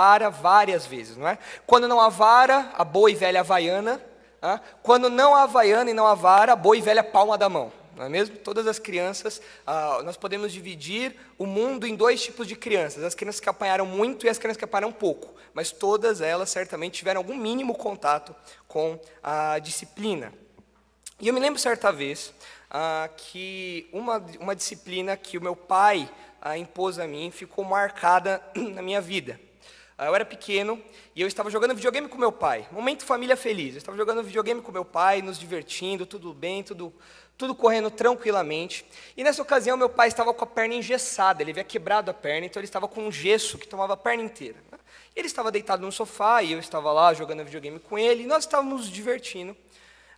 vara várias vezes, não é? Quando não há vara, a boa e velha havaiana. Ah? Quando não há havaiana e não há vara, a boa e velha palma da mão. Não é mesmo? Todas as crianças, ah, nós podemos dividir o mundo em dois tipos de crianças: as crianças que apanharam muito e as crianças que apanharam pouco. Mas todas elas certamente tiveram algum mínimo contato com a disciplina. E eu me lembro certa vez ah, que uma, uma disciplina que o meu pai ah, impôs a mim ficou marcada na minha vida. Ah, eu era pequeno e eu estava jogando videogame com meu pai. Momento família feliz. Eu estava jogando videogame com meu pai, nos divertindo, tudo bem, tudo, tudo correndo tranquilamente. E nessa ocasião, meu pai estava com a perna engessada, ele havia quebrado a perna, então ele estava com um gesso que tomava a perna inteira. Né? Ele estava deitado no sofá e eu estava lá jogando videogame com ele, e nós estávamos nos divertindo.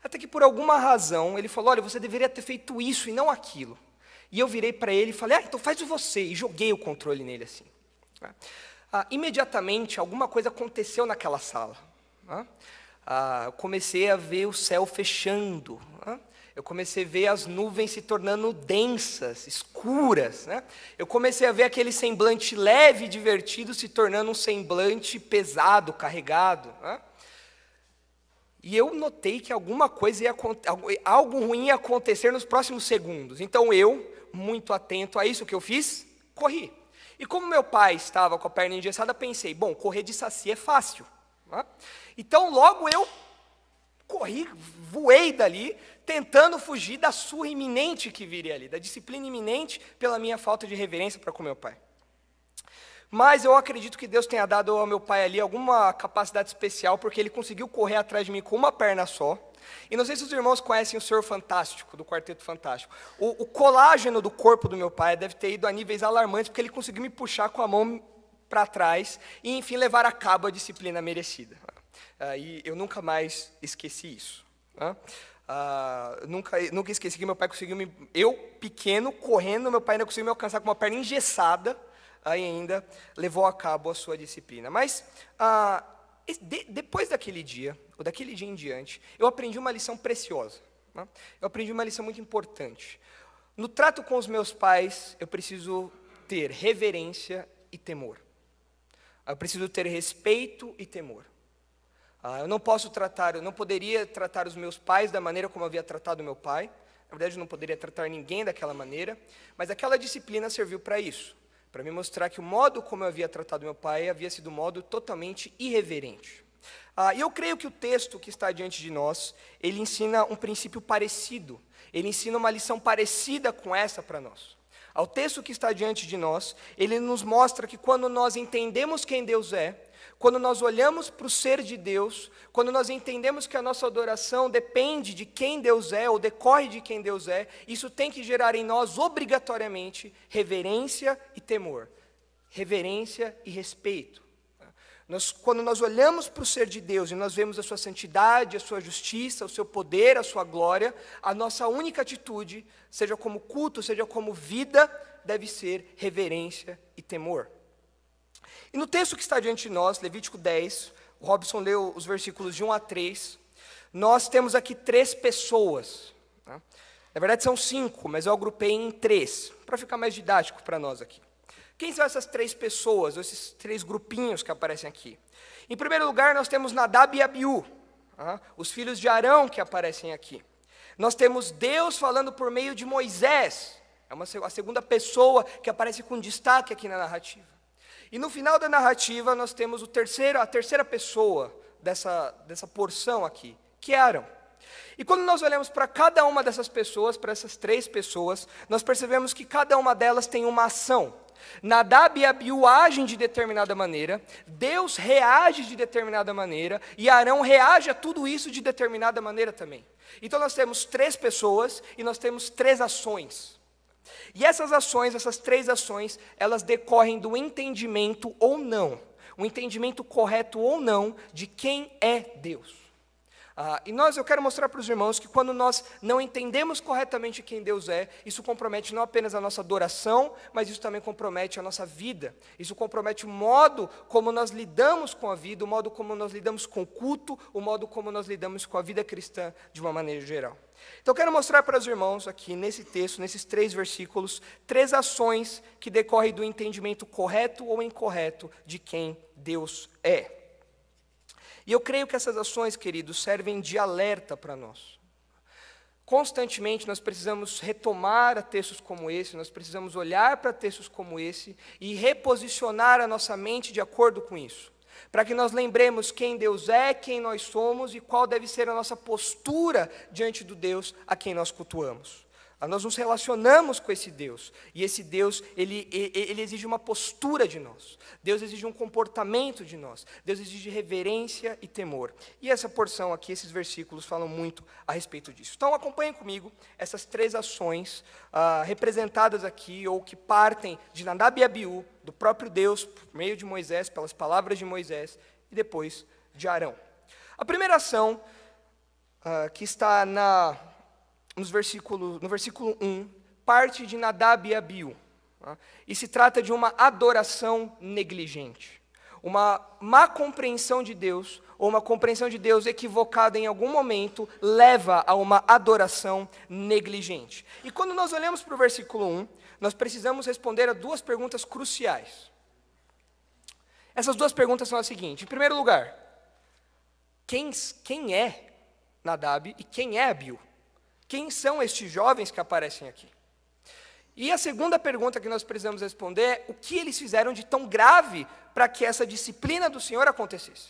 Até que por alguma razão ele falou: Olha, você deveria ter feito isso e não aquilo. E eu virei para ele e falei: Ah, então faz o você. E joguei o controle nele assim. Né? ah, imediatamente alguma coisa aconteceu naquela sala. Ah, ah eu comecei a ver o céu fechando. Ah, eu comecei a ver as nuvens se tornando densas, escuras. Né? Eu comecei a ver aquele semblante leve e divertido se tornando um semblante pesado, carregado. Né? E eu notei que alguma coisa ia algo ruim ia acontecer nos próximos segundos. Então eu, muito atento a isso, o que eu fiz? Corri. E como meu pai estava com a perna engessada, pensei, bom, correr de saci é fácil. Né? Então, logo eu corri, voei dali, tentando fugir da surra iminente que viria ali, da disciplina iminente pela minha falta de reverência para com meu pai. Mas eu acredito que Deus tenha dado ao meu pai ali alguma capacidade especial, porque ele conseguiu correr atrás de mim com uma perna só. E não sei se os irmãos conhecem o Senhor Fantástico, do Quarteto Fantástico. O, o colágeno do corpo do meu pai deve ter ido a níveis alarmantes, porque ele conseguiu me puxar com a mão para trás e, enfim, levar a cabo a disciplina merecida. Ah, e eu nunca mais esqueci isso. Né? Ah, nunca, nunca esqueci que meu pai conseguiu me. Eu, pequeno, correndo, meu pai ainda conseguiu me alcançar com uma perna engessada, aí ah, ainda levou a cabo a sua disciplina. Mas ah, de, depois daquele dia, ou daquele dia em diante, eu aprendi uma lição preciosa. Né? Eu aprendi uma lição muito importante. No trato com os meus pais, eu preciso ter reverência e temor. Eu preciso ter respeito e temor. Ah, eu não posso tratar, eu não poderia tratar os meus pais da maneira como havia tratado meu pai. Na verdade, eu não poderia tratar ninguém daquela maneira, mas aquela disciplina serviu para isso para me mostrar que o modo como eu havia tratado meu pai havia sido um modo totalmente irreverente. Ah, eu creio que o texto que está diante de nós, ele ensina um princípio parecido, ele ensina uma lição parecida com essa para nós. Ao texto que está diante de nós, ele nos mostra que quando nós entendemos quem Deus é, quando nós olhamos para o ser de Deus, quando nós entendemos que a nossa adoração depende de quem Deus é ou decorre de quem Deus é, isso tem que gerar em nós obrigatoriamente reverência e temor, reverência e respeito. Nós, quando nós olhamos para o ser de Deus e nós vemos a sua santidade, a sua justiça, o seu poder, a sua glória, a nossa única atitude, seja como culto, seja como vida, deve ser reverência e temor. E no texto que está diante de nós, Levítico 10, o Robson leu os versículos de 1 a 3, nós temos aqui três pessoas. Né? Na verdade são cinco, mas eu agrupei em três, para ficar mais didático para nós aqui. Quem são essas três pessoas, esses três grupinhos que aparecem aqui? Em primeiro lugar, nós temos Nadab e Abiú, né? os filhos de Arão que aparecem aqui. Nós temos Deus falando por meio de Moisés, é uma, a segunda pessoa que aparece com destaque aqui na narrativa. E no final da narrativa nós temos o terceiro, a terceira pessoa dessa, dessa porção aqui, que é Arão. E quando nós olhamos para cada uma dessas pessoas, para essas três pessoas, nós percebemos que cada uma delas tem uma ação. Nadab e Abiú agem de determinada maneira, Deus reage de determinada maneira, e Arão reage a tudo isso de determinada maneira também. Então nós temos três pessoas e nós temos três ações. E essas ações, essas três ações, elas decorrem do entendimento ou não, o entendimento correto ou não de quem é Deus. Ah, e nós, eu quero mostrar para os irmãos que quando nós não entendemos corretamente quem Deus é, isso compromete não apenas a nossa adoração, mas isso também compromete a nossa vida. Isso compromete o modo como nós lidamos com a vida, o modo como nós lidamos com o culto, o modo como nós lidamos com a vida cristã de uma maneira geral. Então, eu quero mostrar para os irmãos aqui, nesse texto, nesses três versículos, três ações que decorrem do entendimento correto ou incorreto de quem Deus é. E eu creio que essas ações, queridos, servem de alerta para nós. Constantemente nós precisamos retomar textos como esse, nós precisamos olhar para textos como esse e reposicionar a nossa mente de acordo com isso para que nós lembremos quem Deus é, quem nós somos e qual deve ser a nossa postura diante do Deus a quem nós cultuamos. Ah, nós nos relacionamos com esse Deus. E esse Deus, ele, ele exige uma postura de nós. Deus exige um comportamento de nós. Deus exige reverência e temor. E essa porção aqui, esses versículos, falam muito a respeito disso. Então, acompanhem comigo essas três ações ah, representadas aqui, ou que partem de Nadab e Abiú, do próprio Deus, por meio de Moisés, pelas palavras de Moisés, e depois de Arão. A primeira ação, ah, que está na nos versículo, no versículo 1, parte de Nadab e Abiú. Tá? E se trata de uma adoração negligente, uma má compreensão de Deus, ou uma compreensão de Deus equivocada em algum momento, leva a uma adoração negligente. E quando nós olhamos para o versículo 1, nós precisamos responder a duas perguntas cruciais. Essas duas perguntas são as seguintes: em primeiro lugar, quem, quem é Nadab e quem é Abiú? Quem são estes jovens que aparecem aqui? E a segunda pergunta que nós precisamos responder é: o que eles fizeram de tão grave para que essa disciplina do Senhor acontecesse?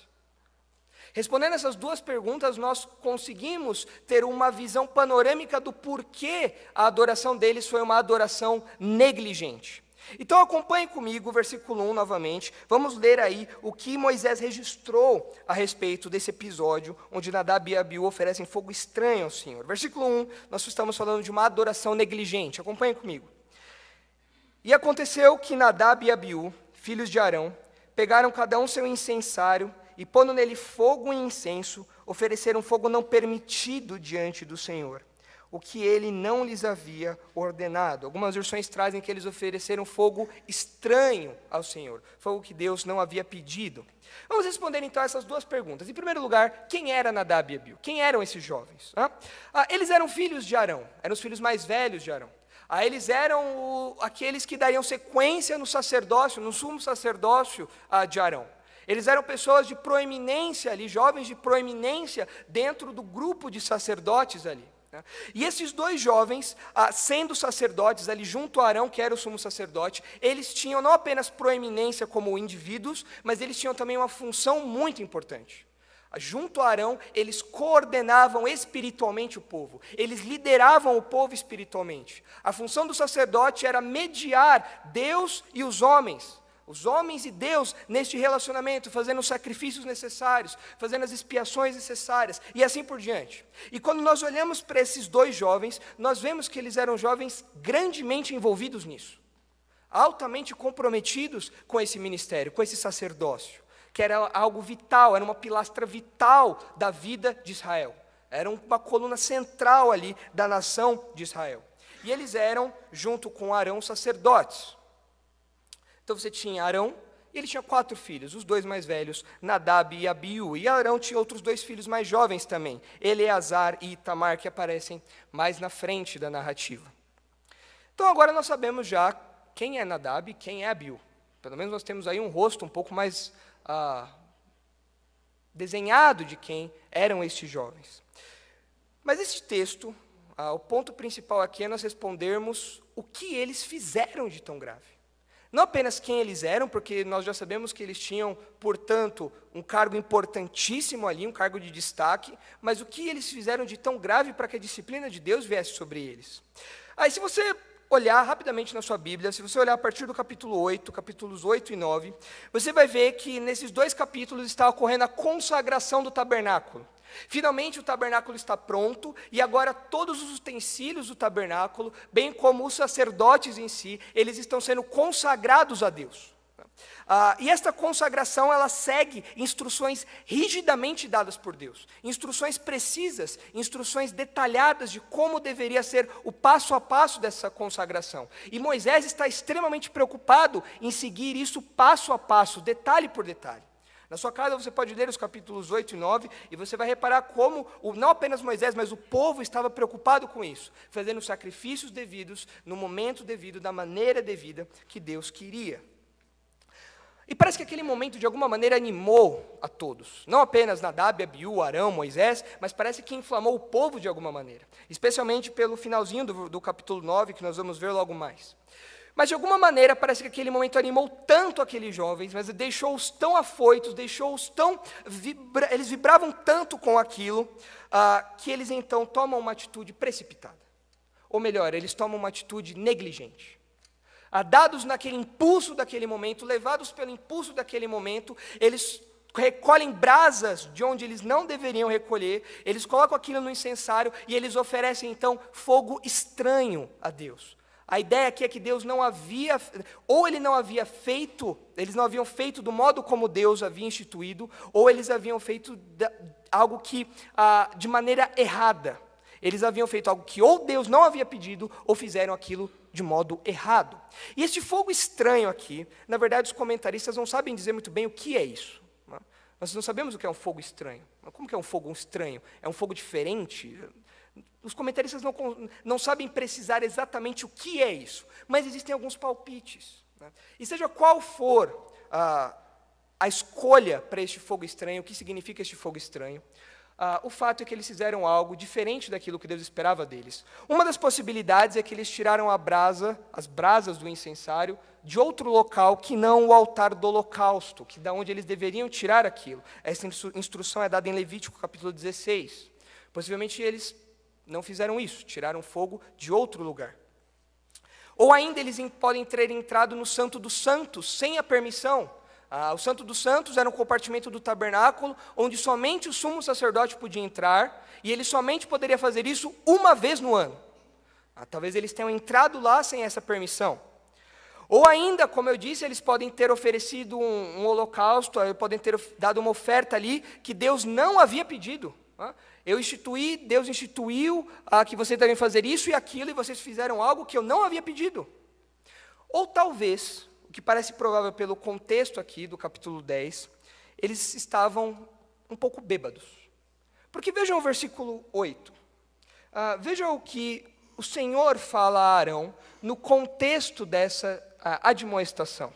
Respondendo essas duas perguntas, nós conseguimos ter uma visão panorâmica do porquê a adoração deles foi uma adoração negligente. Então acompanhe comigo o versículo 1 novamente. Vamos ler aí o que Moisés registrou a respeito desse episódio onde Nadab e Abiú oferecem fogo estranho ao Senhor. Versículo 1, nós estamos falando de uma adoração negligente. Acompanhe comigo. E aconteceu que Nadab e Abiú, filhos de Arão, pegaram cada um seu incensário e pondo nele fogo e incenso, ofereceram fogo não permitido diante do Senhor o que ele não lhes havia ordenado. Algumas versões trazem que eles ofereceram fogo estranho ao Senhor, fogo que Deus não havia pedido. Vamos responder então essas duas perguntas. Em primeiro lugar, quem era Nadab e Abiú? Quem eram esses jovens? Ah, eles eram filhos de Arão, eram os filhos mais velhos de Arão. Ah, eles eram o, aqueles que dariam sequência no sacerdócio, no sumo sacerdócio ah, de Arão. Eles eram pessoas de proeminência ali, jovens de proeminência dentro do grupo de sacerdotes ali. Né? E esses dois jovens, ah, sendo sacerdotes ali junto a Arão, que era o sumo sacerdote, eles tinham não apenas proeminência como indivíduos, mas eles tinham também uma função muito importante. Ah, junto a Arão, eles coordenavam espiritualmente o povo, eles lideravam o povo espiritualmente. A função do sacerdote era mediar Deus e os homens os homens e Deus neste relacionamento, fazendo os sacrifícios necessários, fazendo as expiações necessárias e assim por diante. E quando nós olhamos para esses dois jovens, nós vemos que eles eram jovens grandemente envolvidos nisso, altamente comprometidos com esse ministério, com esse sacerdócio, que era algo vital, era uma pilastra vital da vida de Israel, era uma coluna central ali da nação de Israel. E eles eram, junto com Arão, sacerdotes. Então você tinha Arão, e ele tinha quatro filhos, os dois mais velhos, Nadab e Abiú. E Arão tinha outros dois filhos mais jovens também, Eleazar e Itamar, que aparecem mais na frente da narrativa. Então agora nós sabemos já quem é Nadab e quem é Abiú. Pelo menos nós temos aí um rosto um pouco mais ah, desenhado de quem eram estes jovens. Mas esse texto, ah, o ponto principal aqui é nós respondermos o que eles fizeram de tão grave. Não apenas quem eles eram, porque nós já sabemos que eles tinham, portanto, um cargo importantíssimo ali, um cargo de destaque, mas o que eles fizeram de tão grave para que a disciplina de Deus viesse sobre eles. Aí, se você olhar rapidamente na sua Bíblia, se você olhar a partir do capítulo 8, capítulos 8 e 9, você vai ver que nesses dois capítulos está ocorrendo a consagração do tabernáculo. Finalmente o tabernáculo está pronto e agora todos os utensílios do tabernáculo, bem como os sacerdotes em si, eles estão sendo consagrados a Deus. Ah, e esta consagração ela segue instruções rigidamente dadas por Deus, instruções precisas, instruções detalhadas de como deveria ser o passo a passo dessa consagração. E Moisés está extremamente preocupado em seguir isso passo a passo, detalhe por detalhe. Na sua casa você pode ler os capítulos 8 e 9 e você vai reparar como, o, não apenas Moisés, mas o povo estava preocupado com isso, fazendo sacrifícios devidos, no momento devido, da maneira devida que Deus queria. E parece que aquele momento, de alguma maneira, animou a todos. Não apenas Nadab, Abiú, Arão, Moisés, mas parece que inflamou o povo de alguma maneira. Especialmente pelo finalzinho do, do capítulo 9, que nós vamos ver logo mais. Mas de alguma maneira parece que aquele momento animou tanto aqueles jovens, mas deixou-os tão afoitos, deixou-os tão. Vibra eles vibravam tanto com aquilo, ah, que eles então tomam uma atitude precipitada. Ou melhor, eles tomam uma atitude negligente. Ah, dados naquele impulso daquele momento, levados pelo impulso daquele momento, eles recolhem brasas de onde eles não deveriam recolher, eles colocam aquilo no incensário e eles oferecem então fogo estranho a Deus. A ideia aqui é que Deus não havia, ou ele não havia feito, eles não haviam feito do modo como Deus havia instituído, ou eles haviam feito da, algo que, ah, de maneira errada. Eles haviam feito algo que ou Deus não havia pedido, ou fizeram aquilo de modo errado. E este fogo estranho aqui, na verdade, os comentaristas não sabem dizer muito bem o que é isso. Né? Nós não sabemos o que é um fogo estranho. Como que é um fogo estranho? É um fogo diferente? Os comentaristas não, não sabem precisar exatamente o que é isso, mas existem alguns palpites. Né? E seja qual for a a escolha para este fogo estranho, o que significa este fogo estranho, o fato é que eles fizeram algo diferente daquilo que Deus esperava deles. Uma das possibilidades é que eles tiraram a brasa, as brasas do incensário, de outro local que não o altar do holocausto, que da onde eles deveriam tirar aquilo. Essa instrução é dada em Levítico capítulo 16. Possivelmente eles não fizeram isso, tiraram fogo de outro lugar. Ou ainda eles podem ter entrado no Santo dos Santos sem a permissão. Ah, o Santo dos Santos era um compartimento do tabernáculo onde somente o sumo sacerdote podia entrar e ele somente poderia fazer isso uma vez no ano. Ah, talvez eles tenham entrado lá sem essa permissão. Ou ainda, como eu disse, eles podem ter oferecido um, um holocausto, eh, podem ter dado uma oferta ali que Deus não havia pedido. Ah, eu instituí, Deus instituiu ah, que vocês devem fazer isso e aquilo, e vocês fizeram algo que eu não havia pedido. Ou talvez, o que parece provável pelo contexto aqui do capítulo 10, eles estavam um pouco bêbados. Porque vejam o versículo 8. Ah, vejam o que o Senhor fala a Arão no contexto dessa ah, admoestação.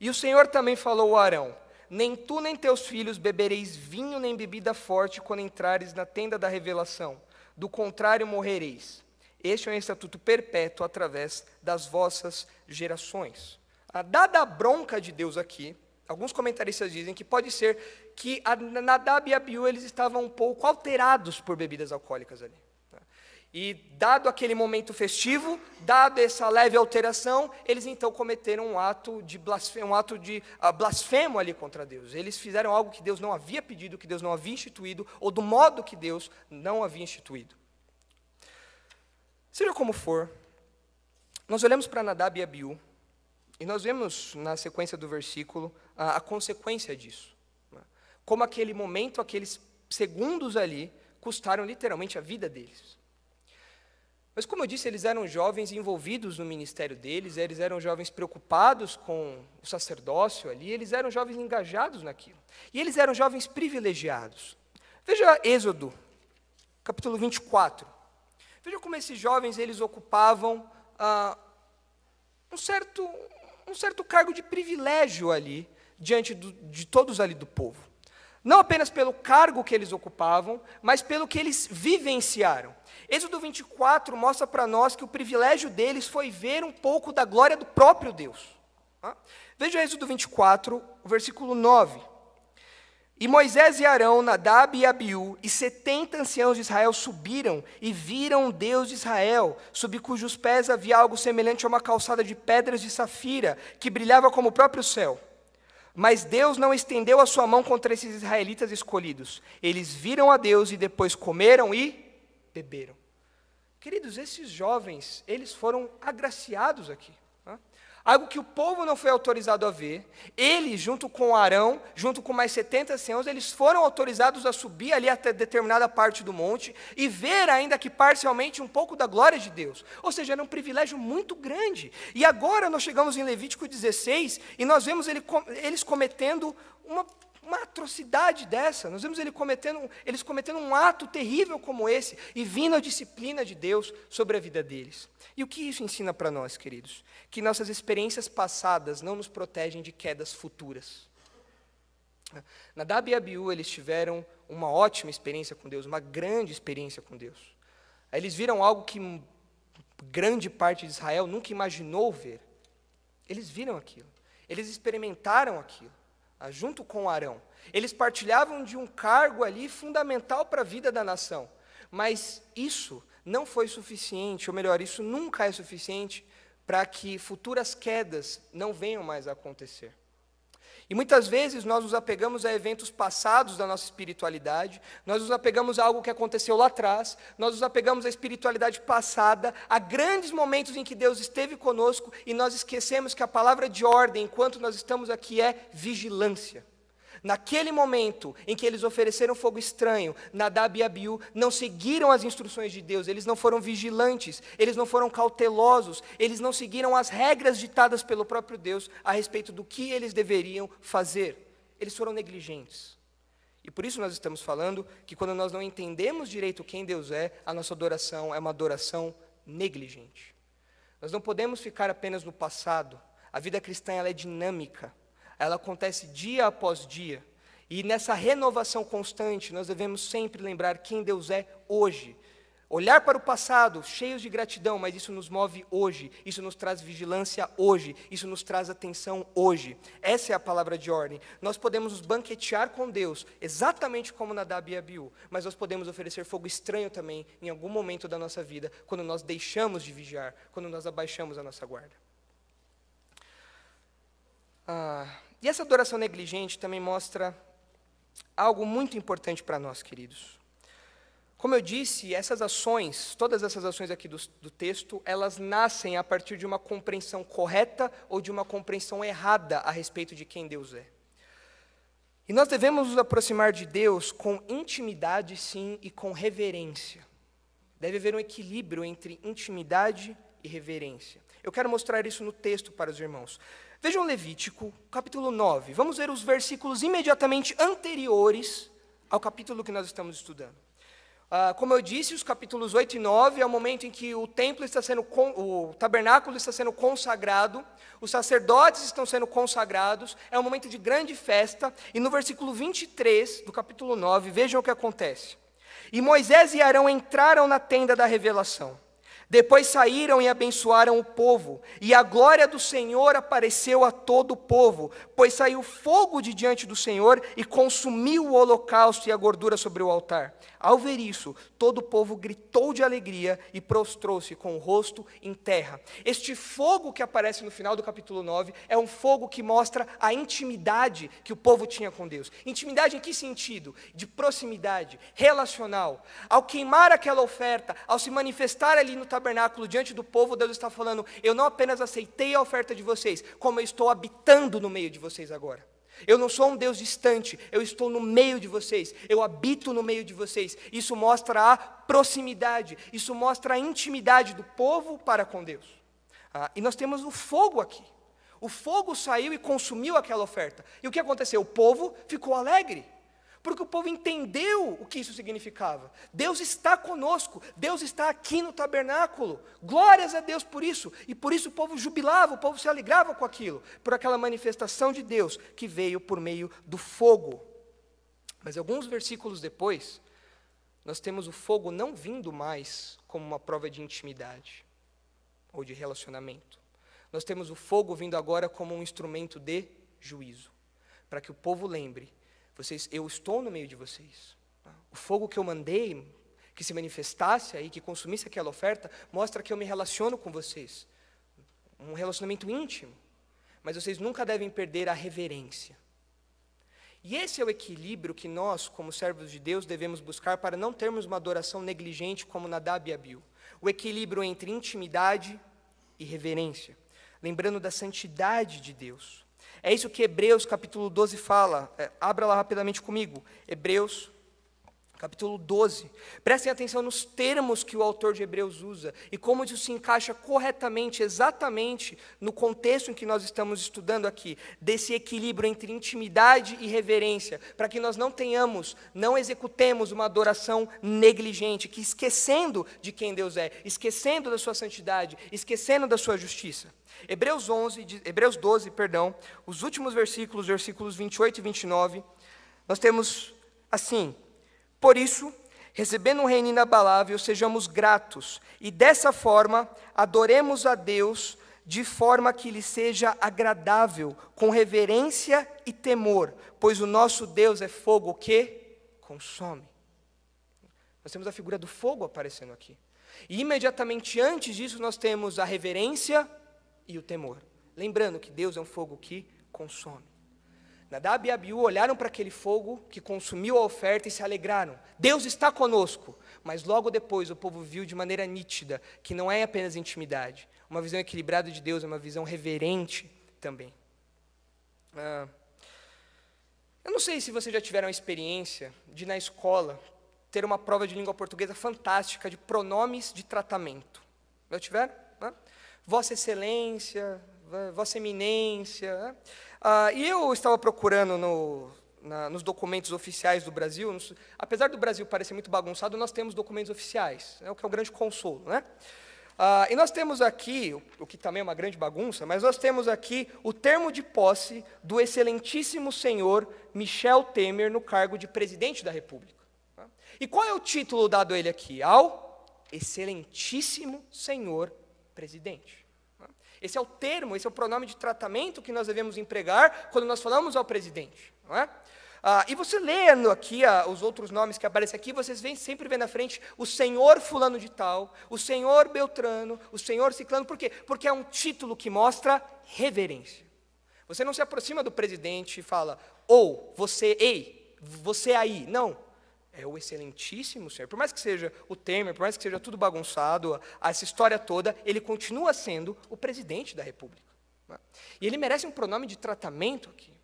E o Senhor também falou a Arão: nem tu nem teus filhos bebereis vinho nem bebida forte quando entrares na tenda da revelação, do contrário morrereis. Este é um estatuto perpétuo através das vossas gerações. A ah, dada a bronca de Deus aqui, alguns comentaristas dizem que pode ser que a Nadab e Abiú eles estavam um pouco alterados por bebidas alcoólicas ali. E, dado aquele momento festivo, dada essa leve alteração, eles então cometeram um ato de blasfemo, um ato de uh, blasfemo ali contra Deus. Eles fizeram algo que Deus não havia pedido, que Deus não havia instituído, ou do modo que Deus não havia instituído. Seja como for, nós olhamos para Nadab e Abiú, e nós vemos na sequência do versículo a, a consequência disso. Né? Como aquele momento, aqueles segundos ali, custaram literalmente a vida deles. Mas, como eu disse, eles eram jovens envolvidos no ministério deles, eles eram jovens preocupados com o sacerdócio ali, eles eram jovens engajados naquilo. E eles eram jovens privilegiados. Veja Êxodo, capítulo 24. Veja como esses jovens eles ocupavam ah, um, certo, um certo cargo de privilégio ali, diante do, de todos ali do povo não apenas pelo cargo que eles ocupavam, mas pelo que eles vivenciaram. Êxodo 24 mostra para nós que o privilégio deles foi ver um pouco da glória do próprio Deus. Veja Êxodo 24, versículo 9. E Moisés e Arão, Nadab e Abiú e setenta anciãos de Israel subiram e viram o Deus de Israel, sob cujos pés havia algo semelhante a uma calçada de pedras de safira, que brilhava como o próprio céu. Mas Deus não estendeu a sua mão contra esses israelitas escolhidos. Eles viram a Deus e depois comeram e beberam. Queridos, esses jovens, eles foram agraciados aqui algo que o povo não foi autorizado a ver. Ele, junto com Arão, junto com mais 70 senhores, eles foram autorizados a subir ali até determinada parte do monte e ver, ainda que parcialmente, um pouco da glória de Deus. Ou seja, era um privilégio muito grande. E agora nós chegamos em Levítico 16 e nós vemos ele, eles cometendo uma uma atrocidade dessa. Nós vemos ele cometendo, eles cometendo um ato terrível como esse e vindo a disciplina de Deus sobre a vida deles. E o que isso ensina para nós, queridos? Que nossas experiências passadas não nos protegem de quedas futuras. Na e eles tiveram uma ótima experiência com Deus, uma grande experiência com Deus. Eles viram algo que grande parte de Israel nunca imaginou ver. Eles viram aquilo, eles experimentaram aquilo. Ah, junto com Arão. Eles partilhavam de um cargo ali fundamental para a vida da nação. Mas isso não foi suficiente, ou melhor, isso nunca é suficiente para que futuras quedas não venham mais a acontecer. E muitas vezes nós nos apegamos a eventos passados da nossa espiritualidade, nós nos apegamos a algo que aconteceu lá atrás, nós nos apegamos à espiritualidade passada, a grandes momentos em que Deus esteve conosco e nós esquecemos que a palavra de ordem, enquanto nós estamos aqui, é vigilância. Naquele momento em que eles ofereceram fogo estranho, Nadab e Abiú não seguiram as instruções de Deus, eles não foram vigilantes, eles não foram cautelosos, eles não seguiram as regras ditadas pelo próprio Deus a respeito do que eles deveriam fazer. Eles foram negligentes. E por isso nós estamos falando que quando nós não entendemos direito quem Deus é, a nossa adoração é uma adoração negligente. Nós não podemos ficar apenas no passado. A vida cristã ela é dinâmica ela acontece dia após dia. E nessa renovação constante, nós devemos sempre lembrar quem Deus é hoje. Olhar para o passado, cheios de gratidão, mas isso nos move hoje, isso nos traz vigilância hoje, isso nos traz atenção hoje. Essa é a palavra de ordem. Nós podemos nos banquetear com Deus, exatamente como Nadab e Abiú, mas nós podemos oferecer fogo estranho também em algum momento da nossa vida, quando nós deixamos de vigiar, quando nós abaixamos a nossa guarda. Ah. E essa adoração negligente também mostra algo muito importante para nós, queridos. Como eu disse, essas ações, todas essas ações aqui do, do, texto, elas nascem a partir de uma compreensão correta ou de uma compreensão errada a respeito de quem Deus é. E nós devemos nos aproximar de Deus com intimidade, sim, e com reverência. Deve haver um equilíbrio entre intimidade e reverência. Eu quero mostrar isso no texto para os irmãos. Vejam Levítico, capítulo 9. Vamos ver os versículos imediatamente anteriores ao capítulo que nós estamos estudando. Ah, como eu disse, os capítulos 8 e 9 é o momento em que o templo está sendo, o tabernáculo está sendo consagrado, os sacerdotes estão sendo consagrados, é um momento de grande festa, e no versículo 23 do capítulo 9, vejam o que acontece. E Moisés e Arão entraram na tenda da revelação. Depois saíram e abençoaram o povo, e a glória do Senhor apareceu a todo o povo, pois saiu fogo de diante do Senhor e consumiu o holocausto e a gordura sobre o altar. Ao ver isso, todo o povo gritou de alegria e prostrou-se com o rosto em terra. Este fogo que aparece no final do capítulo 9 é um fogo que mostra a intimidade que o povo tinha com Deus. Intimidade em que sentido? De proximidade, relacional. Ao queimar aquela oferta, ao se manifestar ali no tabernáculo diante do povo, Deus está falando: Eu não apenas aceitei a oferta de vocês, como eu estou habitando no meio de vocês agora. Eu não sou um Deus distante, eu estou no meio de vocês, eu habito no meio de vocês. Isso mostra a proximidade, isso mostra a intimidade do povo para com Deus. Ah, e nós temos o fogo aqui. O fogo saiu e consumiu aquela oferta. E o que aconteceu? O povo ficou alegre porque o povo entendeu o que isso significava. Deus está conosco, Deus está aqui no tabernáculo. Glórias a Deus por isso. E por isso o povo jubilava, o povo se alegrava com aquilo, por aquela manifestação de Deus que veio por meio do fogo. Mas alguns versículos depois, nós temos o fogo não vindo mais como uma prova de intimidade ou de relacionamento. Nós temos o fogo vindo agora como um instrumento de juízo, para que o povo lembre vocês, eu estou no meio de vocês. O fogo que eu mandei que se manifestasse aí, que consumisse aquela oferta, mostra que eu me relaciono com vocês. Um relacionamento íntimo. Mas vocês nunca devem perder a reverência. E esse é o equilíbrio que nós, como servos de Deus, devemos buscar para não termos uma adoração negligente como Nadab e Abiu. O equilíbrio entre intimidade e reverência. Lembrando da santidade de Deus. É isso que Hebreus capítulo 12 fala. É, abra lá rapidamente comigo. Hebreus capítulo 12. Prestem atenção nos termos que o autor de Hebreus usa e como isso se encaixa corretamente, exatamente no contexto em que nós estamos estudando aqui, desse equilíbrio entre intimidade e reverência, para que nós não tenhamos, não executemos uma adoração negligente, que esquecendo de quem Deus é, esquecendo da sua santidade, esquecendo da sua justiça. Hebreus 11, Hebreus 12, perdão, os últimos versículos, versículos 28 e 29, nós temos assim, por isso, recebendo um reino inabalável, sejamos gratos e dessa forma adoremos a Deus de forma que lhe seja agradável, com reverência e temor, pois o nosso Deus é fogo que consome. Nós temos a figura do fogo aparecendo aqui. E imediatamente antes disso, nós temos a reverência e o temor. Lembrando que Deus é um fogo que consome. Nadab e Abiú olharam para aquele fogo que consumiu a oferta e se alegraram. Deus está conosco. Mas logo depois o povo viu de maneira nítida que não é apenas intimidade. Uma visão equilibrada de Deus é uma visão reverente também. Ah, eu não sei se vocês já tiveram a experiência de, na escola, ter uma prova de língua portuguesa fantástica de pronomes de tratamento. Já tiveram? Vossa Excelência, Vossa Eminência. Né? Ah, e eu estava procurando no, na, nos documentos oficiais do Brasil. Nos, apesar do Brasil parecer muito bagunçado, nós temos documentos oficiais, é o que é o grande consolo. Né? Ah, e nós temos aqui, o, o que também é uma grande bagunça, mas nós temos aqui o termo de posse do excelentíssimo senhor Michel Temer no cargo de presidente da República. Tá? E qual é o título dado a ele aqui? Ao excelentíssimo senhor presidente. Esse é o termo, esse é o pronome de tratamento que nós devemos empregar quando nós falamos ao presidente. Não é? Ah, e você lendo aqui ah, os outros nomes que aparecem aqui, vocês vêm, sempre vê na frente o senhor fulano de tal, o senhor Beltrano, o senhor Ciclano, por quê? Porque é um título que mostra reverência. Você não se aproxima do presidente e fala, ou, você, ei, você aí. Não, é o excelentíssimo Senhor. Por mais que seja o Temer, por mais que seja tudo bagunçado, essa história toda, ele continua sendo o presidente da República. E ele merece um pronome de tratamento aqui.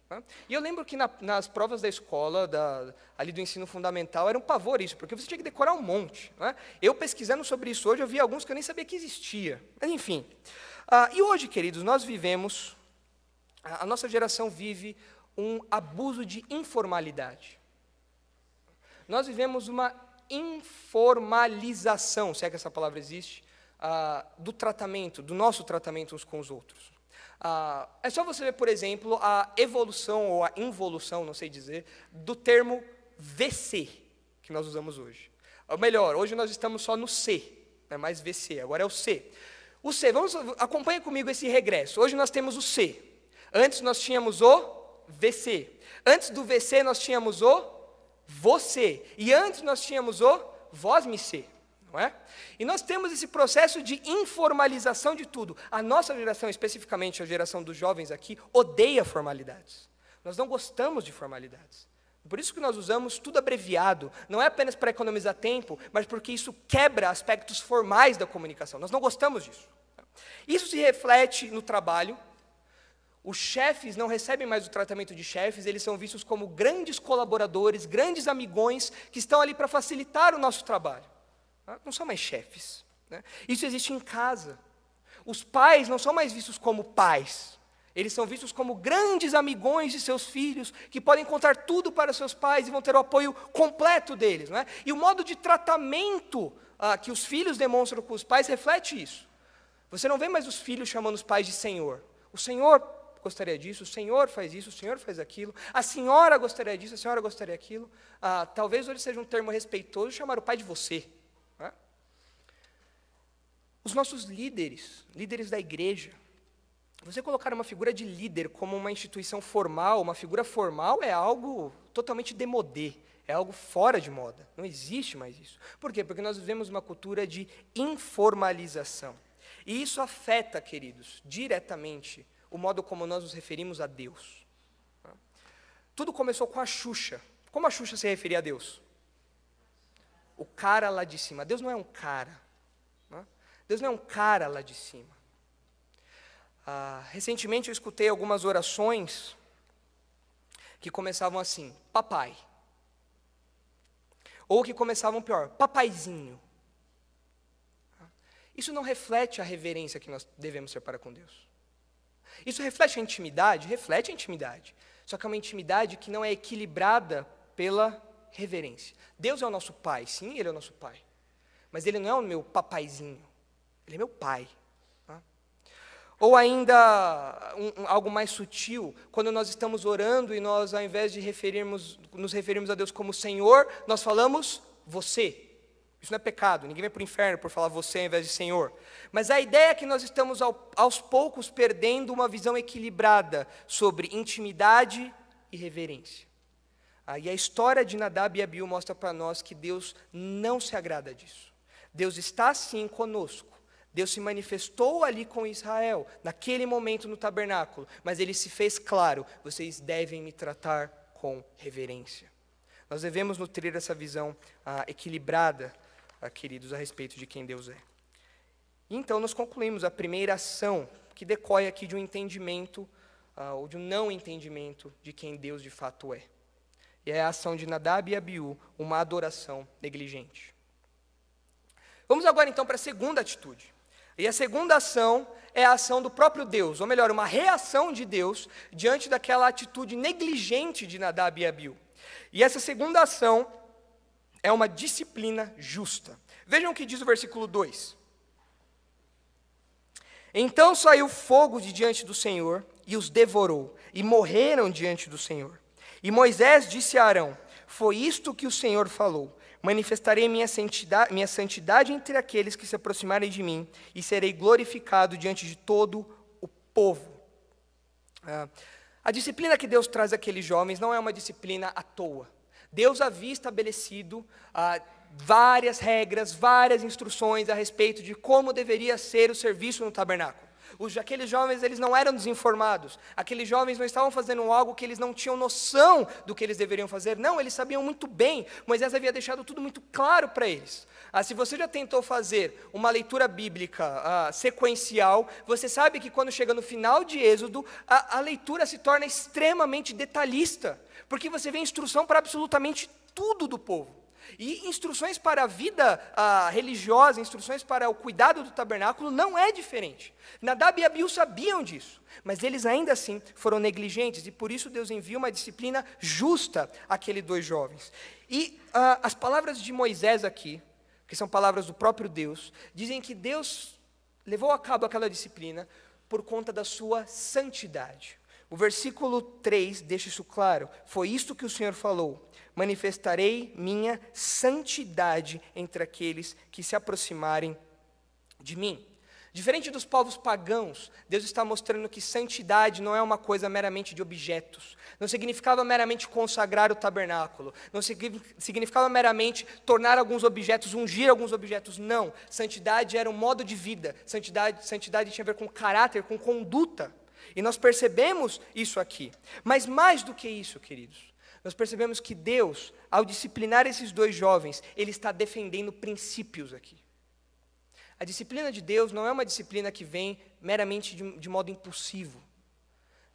E eu lembro que na, nas provas da escola, da, ali do ensino fundamental, era um pavor isso, porque você tinha que decorar um monte. Né? Eu pesquisando sobre isso hoje, eu vi alguns que eu nem sabia que existia. Mas, enfim. Ah, e hoje, queridos, nós vivemos, a, a nossa geração vive um abuso de informalidade. Nós vivemos uma informalização, se é que essa palavra existe, ah, do tratamento, do nosso tratamento uns com os outros. Ah, é só você ver, por exemplo, a evolução ou a involução, não sei dizer, do termo VC que nós usamos hoje. Ou melhor, hoje nós estamos só no C, não é mais VC, agora é o C. O C, vamos acompanha comigo esse regresso. Hoje nós temos o C. Antes nós tínhamos o VC. Antes do VC nós tínhamos o você. E antes nós tínhamos o vós-me ser. Não é? E nós temos esse processo de informalização de tudo. A nossa geração, especificamente a geração dos jovens aqui, odeia formalidades. Nós não gostamos de formalidades. Por isso que nós usamos tudo abreviado, não é apenas para economizar tempo, mas porque isso quebra aspectos formais da comunicação. Nós não gostamos disso. Isso se reflete no trabalho, os chefes não recebem mais o tratamento de chefes, eles são vistos como grandes colaboradores, grandes amigões que estão ali para facilitar o nosso trabalho. Ah, não são mais chefes. Né? Isso existe em casa. Os pais não são mais vistos como pais. Eles são vistos como grandes amigões de seus filhos, que podem contar tudo para seus pais e vão ter o apoio completo deles. Né? E o modo de tratamento ah, que os filhos demonstram com os pais reflete isso. Você não vê mais os filhos chamando os pais de Senhor. O Senhor gostaria disso, o senhor faz isso, o senhor faz aquilo, a senhora gostaria disso, a senhora gostaria aquilo. Ah, talvez hoje seja um termo respeitoso chamar o pai de você. Né? Os nossos líderes, líderes da igreja, você colocar uma figura de líder como uma instituição formal, uma figura formal, é algo totalmente demodé, é algo fora de moda. Não existe mais isso. Por quê? Porque nós vivemos uma cultura de informalização. E isso afeta, queridos, diretamente o modo como nós nos referimos a Deus. Tudo começou com a Xuxa. Como a Xuxa se referia a Deus? O cara lá de cima. Deus não é um cara. Né? Deus não é um cara lá de cima. Ah, recentemente eu escutei algumas orações que começavam assim: Papai. Ou que começavam pior: Papaizinho. Isso não reflete a reverência que nós devemos ter para com Deus. Isso reflete a intimidade? Reflete a intimidade. Só que é uma intimidade que não é equilibrada pela reverência. Deus é o nosso pai, sim, ele é o nosso pai. Mas ele não é o meu papaizinho. Ele é meu pai. Tá? Ou ainda um, um, algo mais sutil, quando nós estamos orando e nós, ao invés de referirmos, nos referirmos a Deus como Senhor, nós falamos você. Isso não é pecado, ninguém vai para o inferno por falar você ao invés de Senhor. Mas a ideia é que nós estamos ao, aos poucos perdendo uma visão equilibrada sobre intimidade e reverência. Ah, e a história de Nadab e Abiú mostra para nós que Deus não se agrada disso. Deus está sim conosco. Deus se manifestou ali com Israel, naquele momento no tabernáculo, mas ele se fez claro: vocês devem me tratar com reverência. Nós devemos nutrir essa visão ah, equilibrada queridos, a respeito de quem Deus é. Então, nós concluímos a primeira ação, que decorre aqui de um entendimento, uh, ou de um não entendimento de quem Deus de fato é. E é a ação de Nadab e Abiú, uma adoração negligente. Vamos agora, então, para a segunda atitude. E a segunda ação é a ação do próprio Deus, ou melhor, uma reação de Deus diante daquela atitude negligente de Nadab e Abiú. E essa segunda ação é uma disciplina justa. Vejam o que diz o versículo 2. Então saiu fogo de diante do Senhor e os devorou, e morreram diante do Senhor. E Moisés disse a Arão: Foi isto que o Senhor falou: Manifestarei minha santidade, minha santidade entre aqueles que se aproximarem de mim, e serei glorificado diante de todo o povo. Ah, a disciplina que Deus traz àqueles jovens não é uma disciplina à toa. Deus havia estabelecido ah, várias regras, várias instruções a respeito de como deveria ser o serviço no tabernáculo. Os, aqueles jovens eles não eram desinformados, aqueles jovens não estavam fazendo algo que eles não tinham noção do que eles deveriam fazer, não, eles sabiam muito bem, Moisés havia deixado tudo muito claro para eles. Ah, se você já tentou fazer uma leitura bíblica ah, sequencial, você sabe que quando chega no final de Êxodo, a, a leitura se torna extremamente detalhista porque você vê instrução para absolutamente tudo do povo. E instruções para a vida a, ah, religiosa, instruções para o cuidado do tabernáculo não é diferente. Nadab e Abiú sabiam disso, mas eles ainda assim foram negligentes, e por isso Deus envia uma disciplina justa àqueles dois jovens. E a, ah, as palavras de Moisés aqui, que são palavras do próprio Deus, dizem que Deus levou a cabo aquela disciplina por conta da sua santidade. O versículo 3 deixa isso claro. Foi isto que o Senhor falou: Manifestarei minha santidade entre aqueles que se aproximarem de mim. Diferente dos povos pagãos, Deus está mostrando que santidade não é uma coisa meramente de objetos. Não significava meramente consagrar o tabernáculo. Não significava meramente tornar alguns objetos, ungir alguns objetos. Não. Santidade era um modo de vida. Santidade, santidade tinha a ver com caráter, com conduta. E nós percebemos isso aqui. Mas mais do que isso, queridos, nós percebemos que Deus, ao disciplinar esses dois jovens, Ele está defendendo princípios aqui. A disciplina de Deus não é uma disciplina que vem meramente de, de modo impulsivo.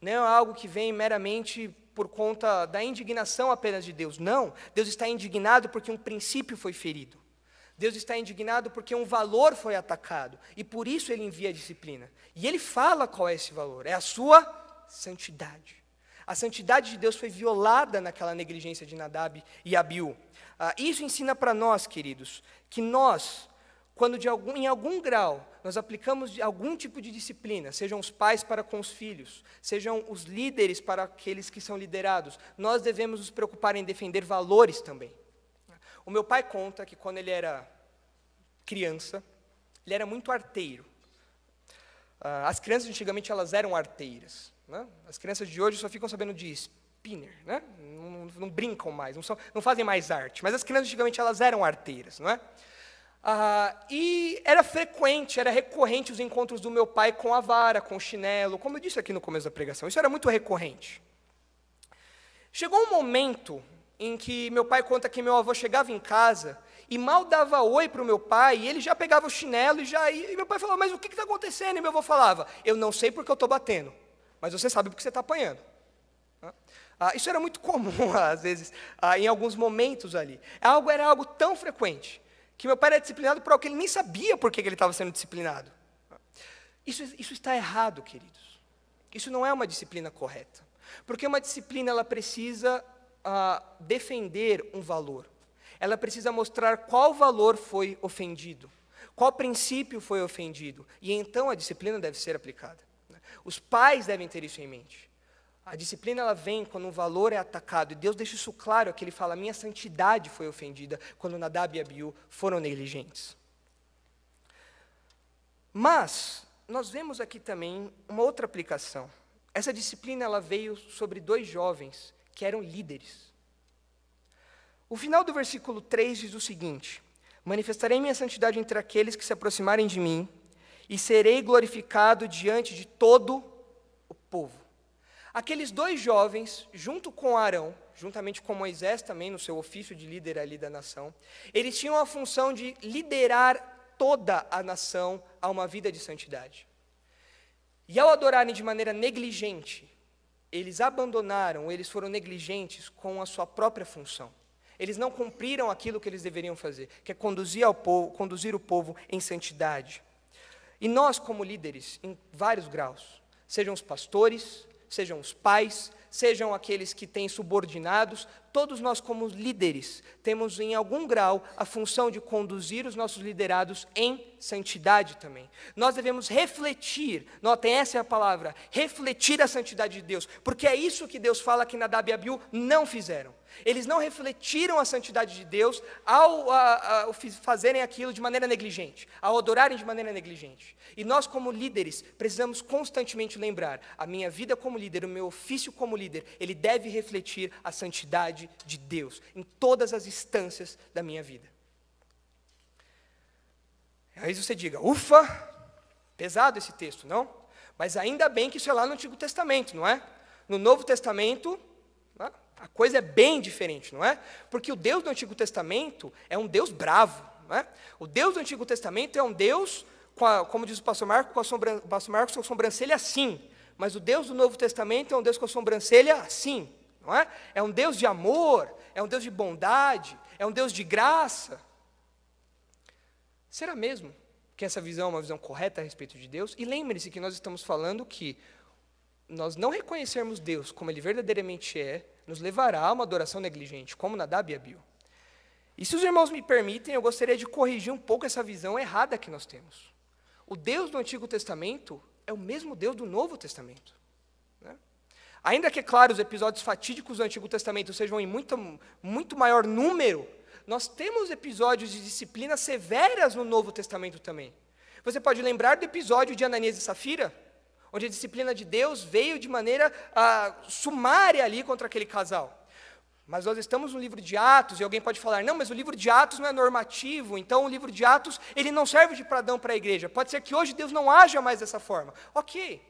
Não é algo que vem meramente por conta da indignação apenas de Deus. Não, Deus está indignado porque um princípio foi ferido. Deus está indignado porque um valor foi atacado e por isso ele envia a disciplina. E ele fala qual é esse valor: é a sua santidade. A santidade de Deus foi violada naquela negligência de Nadab e Abiú. Ah, isso ensina para nós, queridos, que nós, quando algum, em algum grau nós aplicamos algum tipo de disciplina, sejam os pais para com os filhos, sejam os líderes para aqueles que são liderados, nós devemos nos preocupar em defender valores também. O meu pai conta que quando ele era criança, ele era muito arteiro. Ah, as crianças antigamente elas eram arteiras. Né? As crianças de hoje só ficam sabendo de spinner, né? não, não, brincam mais, não, são, não, fazem mais arte. Mas as crianças antigamente elas eram arteiras, não é? Ah, e era frequente, era recorrente os encontros do meu pai com a vara, com o chinelo, como eu disse aqui no começo da pregação. Isso era muito recorrente. Chegou um momento em que meu pai conta que meu avô chegava em casa e mal dava oi para o meu pai, e ele já pegava o chinelo e já ia, e meu pai falava, mas o que está acontecendo? E meu avô falava, eu não sei porque eu estou batendo, mas você sabe porque você está apanhando. Ah, isso era muito comum, às vezes, ah, em alguns momentos ali. Algo era algo tão frequente que meu pai era disciplinado por algo que ele nem sabia por que ele estava sendo disciplinado. Isso, isso está errado, queridos. Isso não é uma disciplina correta. Porque uma disciplina ela precisa uh, defender um valor, ela precisa mostrar qual valor foi ofendido, qual princípio foi ofendido, e então a disciplina deve ser aplicada. Né? Os pais devem ter isso em mente. A disciplina ela vem quando um valor é atacado, e Deus deixa isso claro, que ele fala, minha santidade foi ofendida quando Nadab e Abiú foram negligentes. Mas, nós vemos aqui também uma outra aplicação. Essa disciplina ela veio sobre dois jovens que eram líderes. O final do versículo 3 diz o seguinte: Manifestarei minha santidade entre aqueles que se aproximarem de mim, e serei glorificado diante de todo o povo. Aqueles dois jovens, junto com Arão, juntamente com Moisés também, no seu ofício de líder ali da nação, eles tinham a função de liderar toda a nação a uma vida de santidade. E ao adorarem de maneira negligente, eles abandonaram, eles foram negligentes com a sua própria função. Eles não cumpriram aquilo que eles deveriam fazer, que é conduzir, ao povo, conduzir o povo em santidade. E nós, como líderes, em vários graus, sejam os pastores, sejam os pais, sejam aqueles que têm subordinados, todos nós, como líderes, temos em algum grau a função de conduzir os nossos liderados em santidade também. Nós devemos refletir, notem, essa é a palavra, refletir a santidade de Deus, porque é isso que Deus fala que Nadab e Abiú não fizeram. Eles não refletiram a santidade de Deus ao, a, fazerem aquilo de maneira negligente, ao adorarem de maneira negligente. E nós, como líderes, precisamos constantemente lembrar: a minha vida como líder, o meu ofício como líder, ele deve refletir a santidade de Deus em todas as instâncias da minha vida. Aí você diga, ufa, pesado esse texto, não? Mas ainda bem que isso é lá no Antigo Testamento, não é? No Novo Testamento, né? A coisa é bem diferente, não é? Porque o Deus do Antigo Testamento é um Deus bravo, não é? O Deus do Antigo Testamento é um Deus, a, como diz o pastor Marcos, com a, sombra, pastor Marcos, com a sobrancelha assim. Mas o Deus do Novo Testamento é um Deus com a sobrancelha assim, não é? É um Deus de amor, é um Deus de bondade, é um Deus de graça. Será mesmo que essa visão é uma visão correta a respeito de Deus? E lembre-se que nós estamos falando que nós não reconhecermos Deus como Ele verdadeiramente é, nos levará a uma adoração negligente, como Nadab e Abiú. E se os irmãos me permitem, eu gostaria de corrigir um pouco essa visão errada que nós temos. O Deus do Antigo Testamento é o mesmo Deus do Novo Testamento. Né? Ainda que, é claro, os episódios fatídicos do Antigo Testamento sejam em muito, muito maior número, nós temos episódios de disciplinas severas no Novo Testamento também. Você pode lembrar do episódio de Ananias e Safira? onde a disciplina de Deus veio de maneira ah, sumária ali contra aquele casal. Mas nós estamos no livro de Atos, e alguém pode falar, não, mas o livro de Atos não é normativo, então o livro de Atos, ele não serve de pradão para a igreja. Pode ser que hoje Deus não haja mais dessa forma. Ok,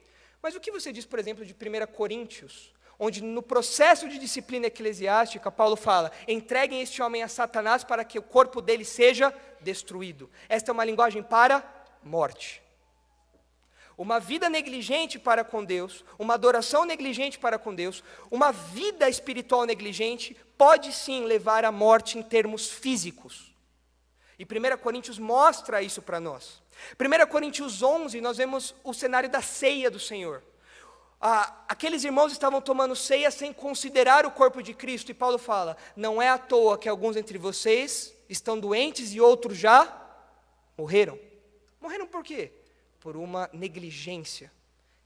mas o que você diz, por exemplo, de 1 Coríntios, onde no processo de disciplina eclesiástica, Paulo fala: entreguem este homem a Satanás para que o corpo dele seja destruído. Esta é uma linguagem para morte. Uma vida negligente para com Deus, uma adoração negligente para com Deus, uma vida espiritual negligente pode sim levar à morte em termos físicos. E 1 Coríntios mostra isso para nós. 1 Coríntios 11, nós vemos o cenário da ceia do Senhor. Ah, aqueles irmãos estavam tomando ceia sem considerar o corpo de Cristo, e Paulo fala: Não é à toa que alguns entre vocês estão doentes e outros já morreram. Morreram por quê? por uma negligência.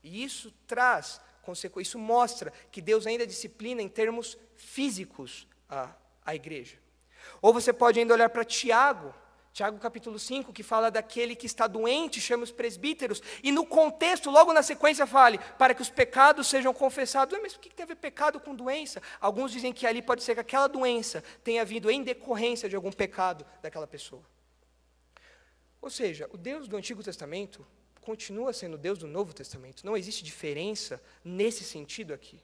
E isso traz consequência, isso mostra que Deus ainda disciplina em termos físicos a, a igreja. Ou você pode ainda olhar para Tiago, Tiago capítulo 5, que fala daquele que está doente, chama os presbíteros, e no contexto, logo na sequência, fale, para que os pecados sejam confessados. Mas o que tem a ver pecado com doença? Alguns dizem que ali pode ser que aquela doença tenha vindo em decorrência de algum pecado daquela pessoa. Ou seja, o Deus do Antigo Testamento continua sendo Deus do Novo Testamento. Não existe diferença nesse sentido aqui.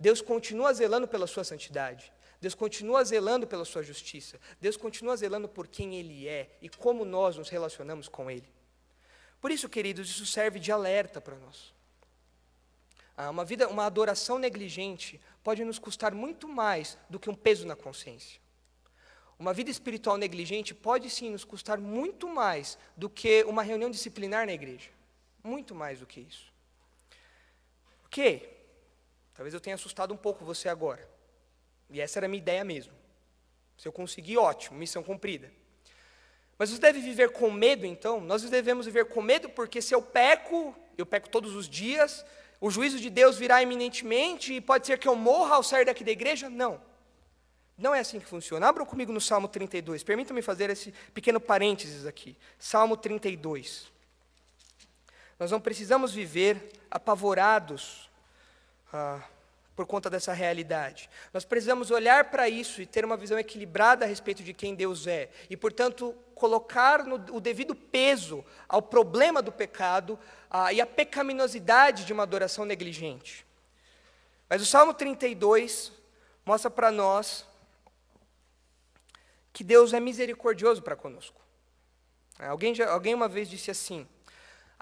Deus continua zelando pela sua santidade. Deus continua zelando pela sua justiça. Deus continua zelando por quem Ele é e como nós nos relacionamos com Ele. Por isso, queridos, isso serve de alerta para nós. Ah, uma vida, uma adoração negligente pode nos custar muito mais do que um peso na consciência. Uma vida espiritual negligente pode sim nos custar muito mais do que uma reunião disciplinar na igreja. Muito mais do que isso. Ok? Talvez eu tenha assustado um pouco você agora. E essa era a minha ideia mesmo. Se eu conseguir, ótimo, missão cumprida. Mas você deve viver com medo, então? Nós devemos viver com medo porque se eu peco, eu peco todos os dias, o juízo de Deus virá iminentemente e pode ser que eu morra ao sair daqui da igreja? Não. Não é assim que funciona. Abra comigo no Salmo 32. Permita-me fazer esse pequeno parênteses aqui. Salmo 32. Nós não precisamos viver apavorados ah, por conta dessa realidade. Nós precisamos olhar para isso e ter uma visão equilibrada a respeito de quem Deus é. E, portanto, colocar no, o devido peso ao problema do pecado ah, e à pecaminosidade de uma adoração negligente. Mas o Salmo 32 mostra para nós que Deus é misericordioso para conosco. Alguém, já, alguém uma vez disse assim.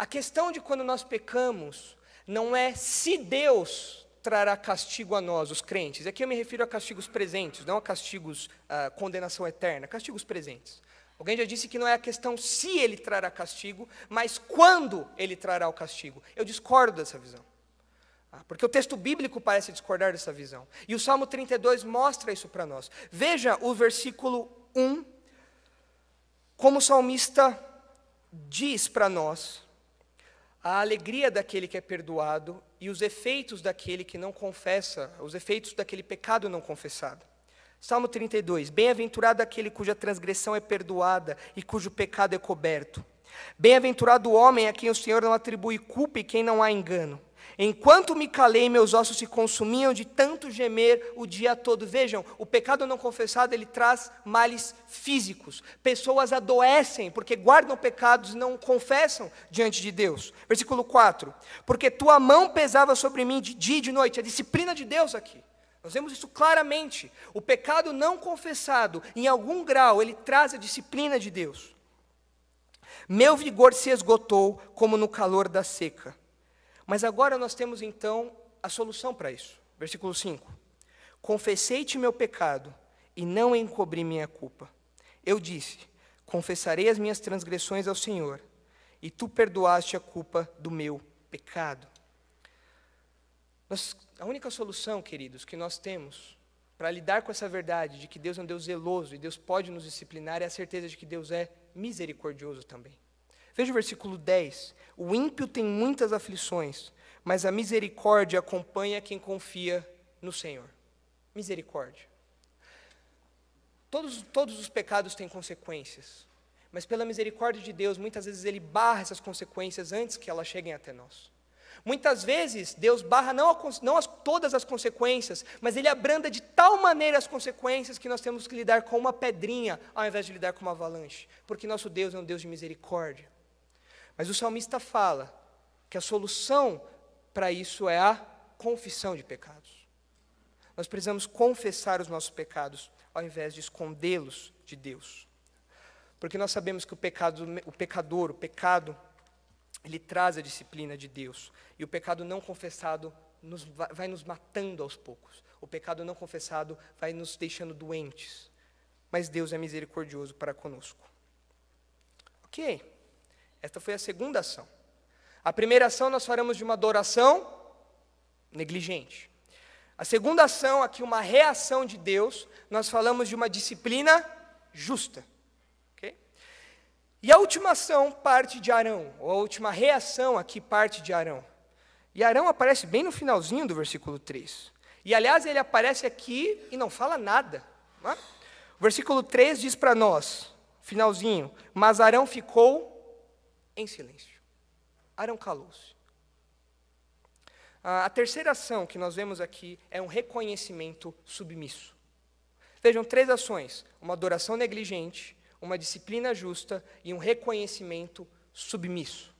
A questão de quando nós pecamos não é se Deus trará castigo a nós, os crentes. Aqui eu me refiro a castigos presentes, não a castigos, a ah, condenação eterna, castigos presentes. Alguém já disse que não é a questão se ele trará castigo, mas quando ele trará o castigo. Eu discordo dessa visão. Ah, porque o texto bíblico parece discordar dessa visão. E o Salmo 32 mostra isso para nós. Veja o versículo 1, como o salmista diz para nós a alegria daquele que é perdoado e os efeitos daquele que não confessa, os efeitos daquele pecado não confessado. Salmo 32: Bem-aventurado aquele cuja transgressão é perdoada e cujo pecado é coberto. Bem-aventurado o homem a quem o Senhor não atribui culpa e quem não há engano. Enquanto me calei, meus ossos se consumiam de tanto gemer o dia todo. Vejam, o pecado não confessado ele traz males físicos. Pessoas adoecem porque guardam pecados e não confessam diante de Deus. Versículo 4: Porque tua mão pesava sobre mim de dia e de noite. A é disciplina de Deus aqui. Nós vemos isso claramente. O pecado não confessado, em algum grau, ele traz a disciplina de Deus. Meu vigor se esgotou como no calor da seca. Mas agora nós temos então a solução para isso. Versículo 5. Confessei-te meu pecado e não encobri minha culpa. Eu disse: Confessarei as minhas transgressões ao Senhor, e tu perdoaste a culpa do meu pecado. Nós, a única solução, queridos, que nós temos para lidar com essa verdade de que Deus é um Deus zeloso e Deus pode nos disciplinar é a certeza de que Deus é misericordioso também. Veja o versículo 10. O ímpio tem muitas aflições, mas a misericórdia acompanha quem confia no Senhor. Misericórdia. Todos, todos os pecados têm consequências, mas pela misericórdia de Deus, muitas vezes Ele barra essas consequências antes que elas cheguem até nós. Muitas vezes Deus barra não, a, não as, todas as consequências, mas Ele abranda de tal maneira as consequências que nós temos que lidar com uma pedrinha ao invés de lidar com uma avalanche, porque nosso Deus é um Deus de misericórdia. Mas o salmista fala que a solução para isso é a confissão de pecados. Nós precisamos confessar os nossos pecados ao invés de escondê-los de Deus. Porque nós sabemos que o, pecado, o pecador, o pecado, ele traz a disciplina de Deus. E o pecado não confessado nos, vai nos matando aos poucos. O pecado não confessado vai nos deixando doentes. Mas Deus é misericordioso para conosco. Ok. Esta foi a segunda ação. A primeira ação nós faremos de uma adoração negligente. A segunda ação, aqui uma reação de Deus, nós falamos de uma disciplina justa. Okay? E a última ação parte de Arão, ou a última reação aqui parte de Arão. E Arão aparece bem no finalzinho do versículo 3. E aliás, ele aparece aqui e não fala nada. Não é? O versículo 3 diz para nós, finalzinho, mas Arão ficou em silêncio. Arão calou-se. Ah, a terceira ação que nós vemos aqui é um reconhecimento submisso. Vejam, três ações: uma adoração negligente, uma disciplina justa e um reconhecimento submisso.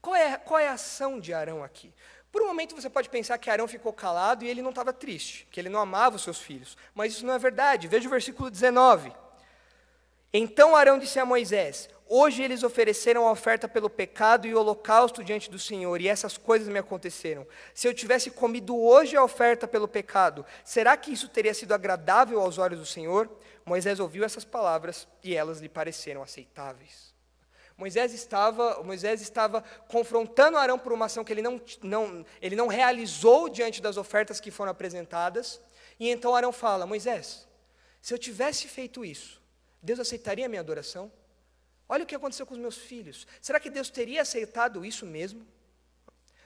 Qual é, qual é a ação de Arão aqui? Por um momento você pode pensar que Arão ficou calado e ele não estava triste, que ele não amava os seus filhos, mas isso não é verdade. Veja o versículo 19. Então Arão disse a Moisés: Hoje eles ofereceram a oferta pelo pecado e holocausto diante do Senhor, e essas coisas me aconteceram. Se eu tivesse comido hoje a oferta pelo pecado, será que isso teria sido agradável aos olhos do Senhor? Moisés ouviu essas palavras e elas lhe pareceram aceitáveis. Moisés estava, Moisés estava confrontando Arão por uma ação que ele não, não, ele não realizou diante das ofertas que foram apresentadas. E então Arão fala: Moisés, se eu tivesse feito isso, Deus aceitaria a minha adoração? Olha o que aconteceu com os meus filhos. Será que Deus teria aceitado isso mesmo?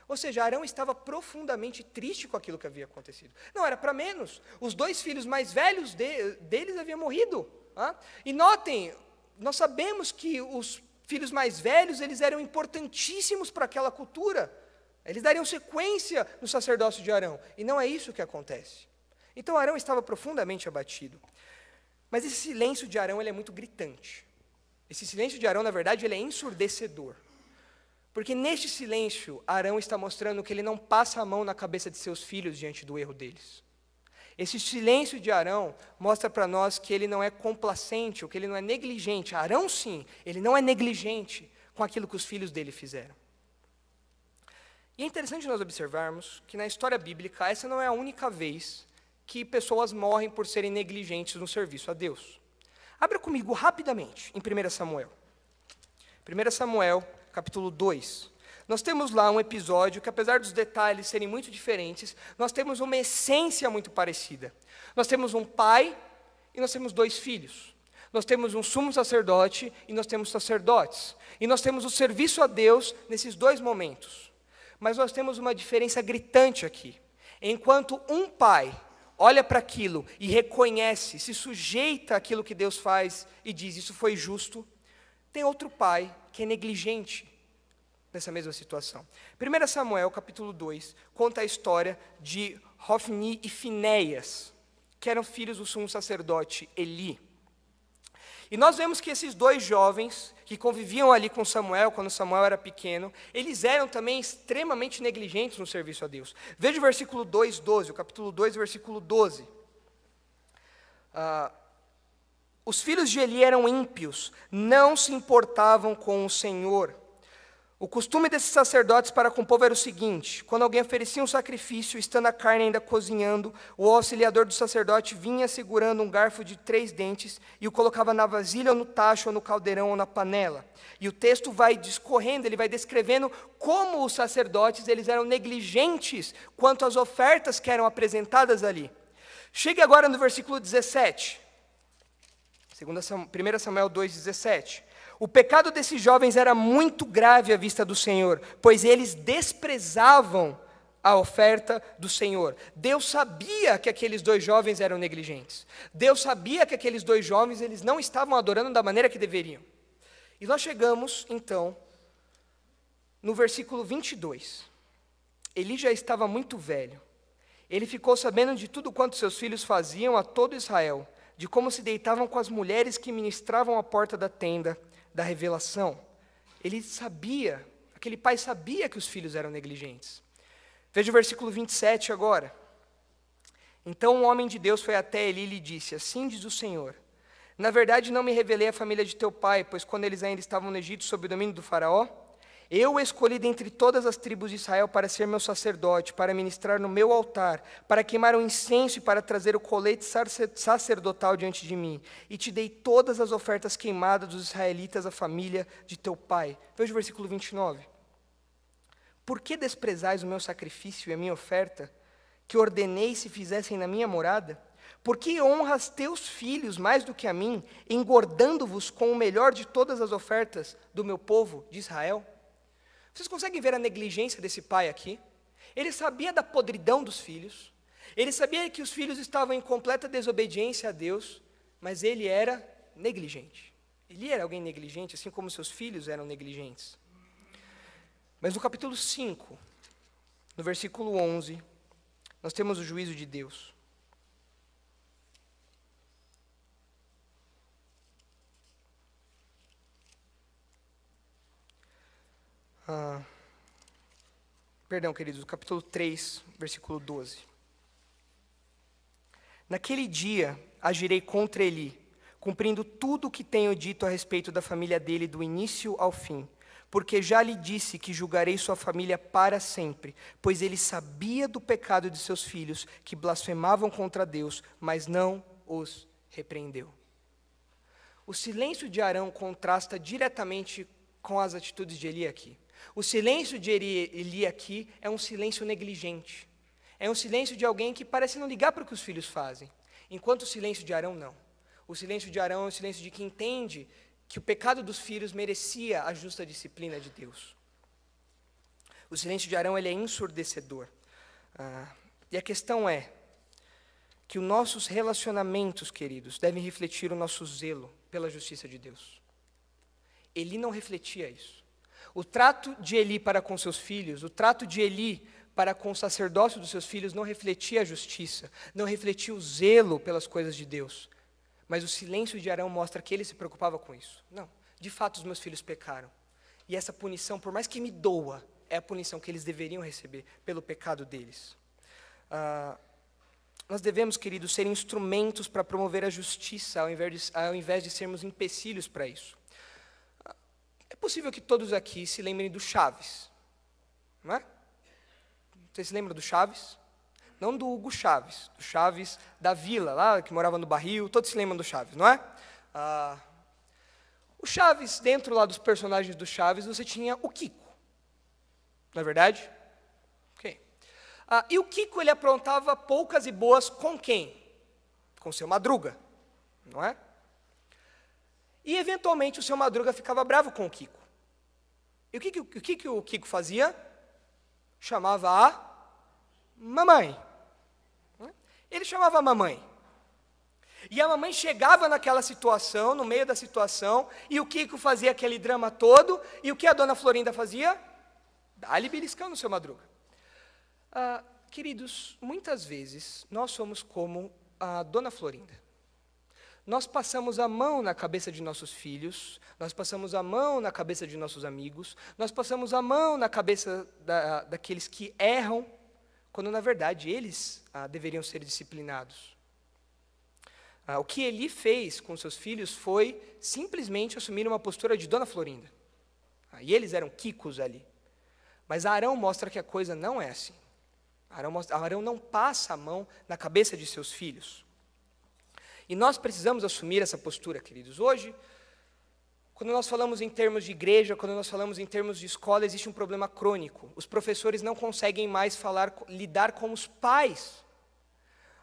Ou seja, Arão estava profundamente triste com aquilo que havia acontecido. Não era para menos. Os dois filhos mais velhos de, deles haviam morrido. Ah? E notem, nós sabemos que os filhos mais velhos eles eram importantíssimos para aquela cultura. Eles dariam sequência no sacerdócio de Arão. E não é isso que acontece. Então Arão estava profundamente abatido. Mas esse silêncio de Arão ele é muito gritante. Esse silêncio de Arão, na verdade, ele é ensurdecedor. Porque neste silêncio, Arão está mostrando que ele não passa a mão na cabeça de seus filhos diante do erro deles. Esse silêncio de Arão mostra para nós que ele não é complacente, ou que ele não é negligente. Arão, sim, ele não é negligente com aquilo que os filhos dele fizeram. E é interessante nós observarmos que na história bíblica, essa não é a única vez que pessoas morrem por serem negligentes no serviço a Deus. Abra comigo rapidamente em 1 Samuel. 1 Samuel, capítulo 2. Nós temos lá um episódio que, apesar dos detalhes serem muito diferentes, nós temos uma essência muito parecida. Nós temos um pai e nós temos dois filhos. Nós temos um sumo sacerdote e nós temos sacerdotes. E nós temos o serviço a Deus nesses dois momentos. Mas nós temos uma diferença gritante aqui. Enquanto um pai olha para aquilo e reconhece, se sujeita àquilo que Deus faz e diz: Isso foi justo. Tem outro pai que é negligente nessa mesma situação. 1 Samuel, capítulo 2, conta a história de Hofni e Finéias, que eram filhos do sumo sacerdote Eli. E nós vemos que esses dois jovens que conviviam ali com Samuel quando Samuel era pequeno, eles eram também extremamente negligentes no serviço a Deus. Veja o versículo 2, 12, o capítulo 2, versículo 12. Ah, os filhos de Eli eram ímpios, não se importavam com o Senhor. O costume desses sacerdotes para com o povo era o seguinte: quando alguém oferecia um sacrifício, estando a carne ainda cozinhando, o auxiliador do sacerdote vinha segurando um garfo de três dentes e o colocava na vasilha, ou no tacho, ou no caldeirão, ou na panela. E o texto vai discorrendo, ele vai descrevendo como os sacerdotes eles eram negligentes quanto às ofertas que eram apresentadas ali. Chegue agora no versículo 17. 1 Samuel 2,17. O pecado desses jovens era muito grave à vista do Senhor, pois eles desprezavam a oferta do Senhor. Deus sabia que aqueles dois jovens eram negligentes. Deus sabia que aqueles dois jovens eles não estavam adorando da maneira que deveriam. E nós chegamos, então, no versículo 22. Eli já estava muito velho. Ele ficou sabendo de tudo quanto seus filhos faziam a todo Israel, de como se deitavam com as mulheres que ministravam a porta da tenda da revelação, ele sabia, aquele pai sabia que os filhos eram negligentes. Veja o versículo 27 agora. Então um homem de Deus foi até ele e lhe disse: Assim diz o Senhor. Na verdade, não me revelei à família de teu pai, pois quando eles ainda estavam no Egito, sob o domínio do Faraó, eu escolhi dentre todas as tribos de Israel para ser meu sacerdote, para ministrar no meu altar, para queimar o um incenso e para trazer o colete sacerdotal diante de mim. E te dei todas as ofertas queimadas dos israelitas à família de teu pai. Veja o versículo 29. Por que desprezais o meu sacrifício e a minha oferta, que ordenei se fizessem na minha morada? Por que honras teus filhos mais do que a mim, engordando-vos com o melhor de todas as ofertas do meu povo de Israel? Vocês conseguem ver a negligência desse pai aqui? Ele sabia da podridão dos filhos, ele sabia que os filhos estavam em completa desobediência a Deus, mas ele era negligente. Ele era alguém negligente, assim como seus filhos eram negligentes. Mas no capítulo 5, no versículo 11, nós temos o juízo de Deus. Ah, perdão, queridos, capítulo 3, versículo 12. Naquele dia agirei contra Eli, cumprindo tudo o que tenho dito a respeito da família dele do início ao fim, porque já lhe disse que julgarei sua família para sempre, pois ele sabia do pecado de seus filhos, que blasfemavam contra Deus, mas não os repreendeu. O silêncio de Arão contrasta diretamente com as atitudes de Eli aqui. O silêncio de Eli aqui é um silêncio negligente. É um silêncio de alguém que parece não ligar para o que os filhos fazem. Enquanto o silêncio de Arão, não. O silêncio de Arão é o silêncio de quem entende que o pecado dos filhos merecia a justa disciplina de Deus. O silêncio de Arão ele é ensurdecedor. Ah, e a questão é que os nossos relacionamentos, queridos, devem refletir o nosso zelo pela justiça de Deus. Ele não refletia isso. O trato de Eli para com seus filhos, o trato de Eli para com o sacerdócio dos seus filhos não refletia a justiça, não refletia o zelo pelas coisas de Deus. Mas o silêncio de Arão mostra que ele se preocupava com isso. Não, de fato os meus filhos pecaram. E essa punição, por mais que me doa, é a punição que eles deveriam receber pelo pecado deles. Ah, nós devemos, queridos, ser instrumentos para promover a justiça, ao invés de, ao invés de sermos empecilhos para isso possível que todos aqui se lembrem do Chaves, não é? Vocês se lembram do Chaves? Não do Hugo Chaves, do Chaves da vila, lá que morava no barril, todos se lembram do Chaves, não é? Ah, o Chaves, dentro lá dos personagens do Chaves, você tinha o Kiko, não é verdade? Ok. Ah, e o Kiko, ele aprontava poucas e boas com quem? Com seu Madruga, não é? E, eventualmente, o seu Madruga ficava bravo com o Kiko. E o que, o que, que o Kiko fazia? Chamava a mamãe. Né? Ele chamava a mamãe. E a mamãe chegava naquela situação, no meio da situação, e o Kiko fazia aquele drama todo, e o que a dona Florinda fazia? Dá-lhe beliscão no seu madruga. Ah, queridos, muitas vezes nós somos como a dona Florinda. Nós passamos a mão na cabeça de nossos filhos, nós passamos a mão na cabeça de nossos amigos, nós passamos a mão na cabeça da, daqueles que erram, quando na verdade eles ah, deveriam ser disciplinados. Ah, o que Eli fez com seus filhos foi simplesmente assumir uma postura de Dona Florinda. Ah, e eles eram quicos ali. Mas Arão mostra que a coisa não é assim. Arão, mostra, Arão não passa a mão na cabeça de seus filhos. E nós precisamos assumir essa postura, queridos. Hoje, quando nós falamos em termos de igreja, quando nós falamos em termos de escola, existe um problema crônico. Os professores não conseguem mais falar, lidar com os pais.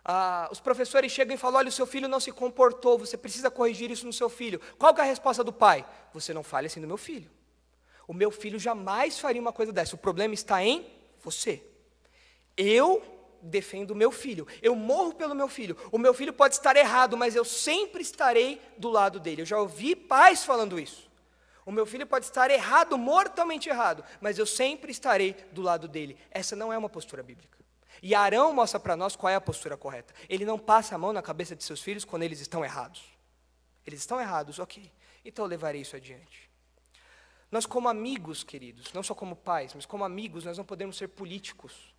Ah, os professores chegam e falam: olha, o seu filho não se comportou, você precisa corrigir isso no seu filho. Qual é a resposta do pai? Você não fale assim do meu filho. O meu filho jamais faria uma coisa dessa. O problema está em você. Eu defendo o meu filho, eu morro pelo meu filho. O meu filho pode estar errado, mas eu sempre estarei do lado dele. Eu já ouvi pais falando isso. O meu filho pode estar errado, mortalmente errado, mas eu sempre estarei do lado dele. Essa não é uma postura bíblica. E Arão mostra para nós qual é a postura correta. Ele não passa a mão na cabeça de seus filhos quando eles estão errados. Eles estão errados, ok. Então eu levarei isso adiante. Nós, como amigos, queridos, não só como pais, mas como amigos, nós não podemos ser políticos.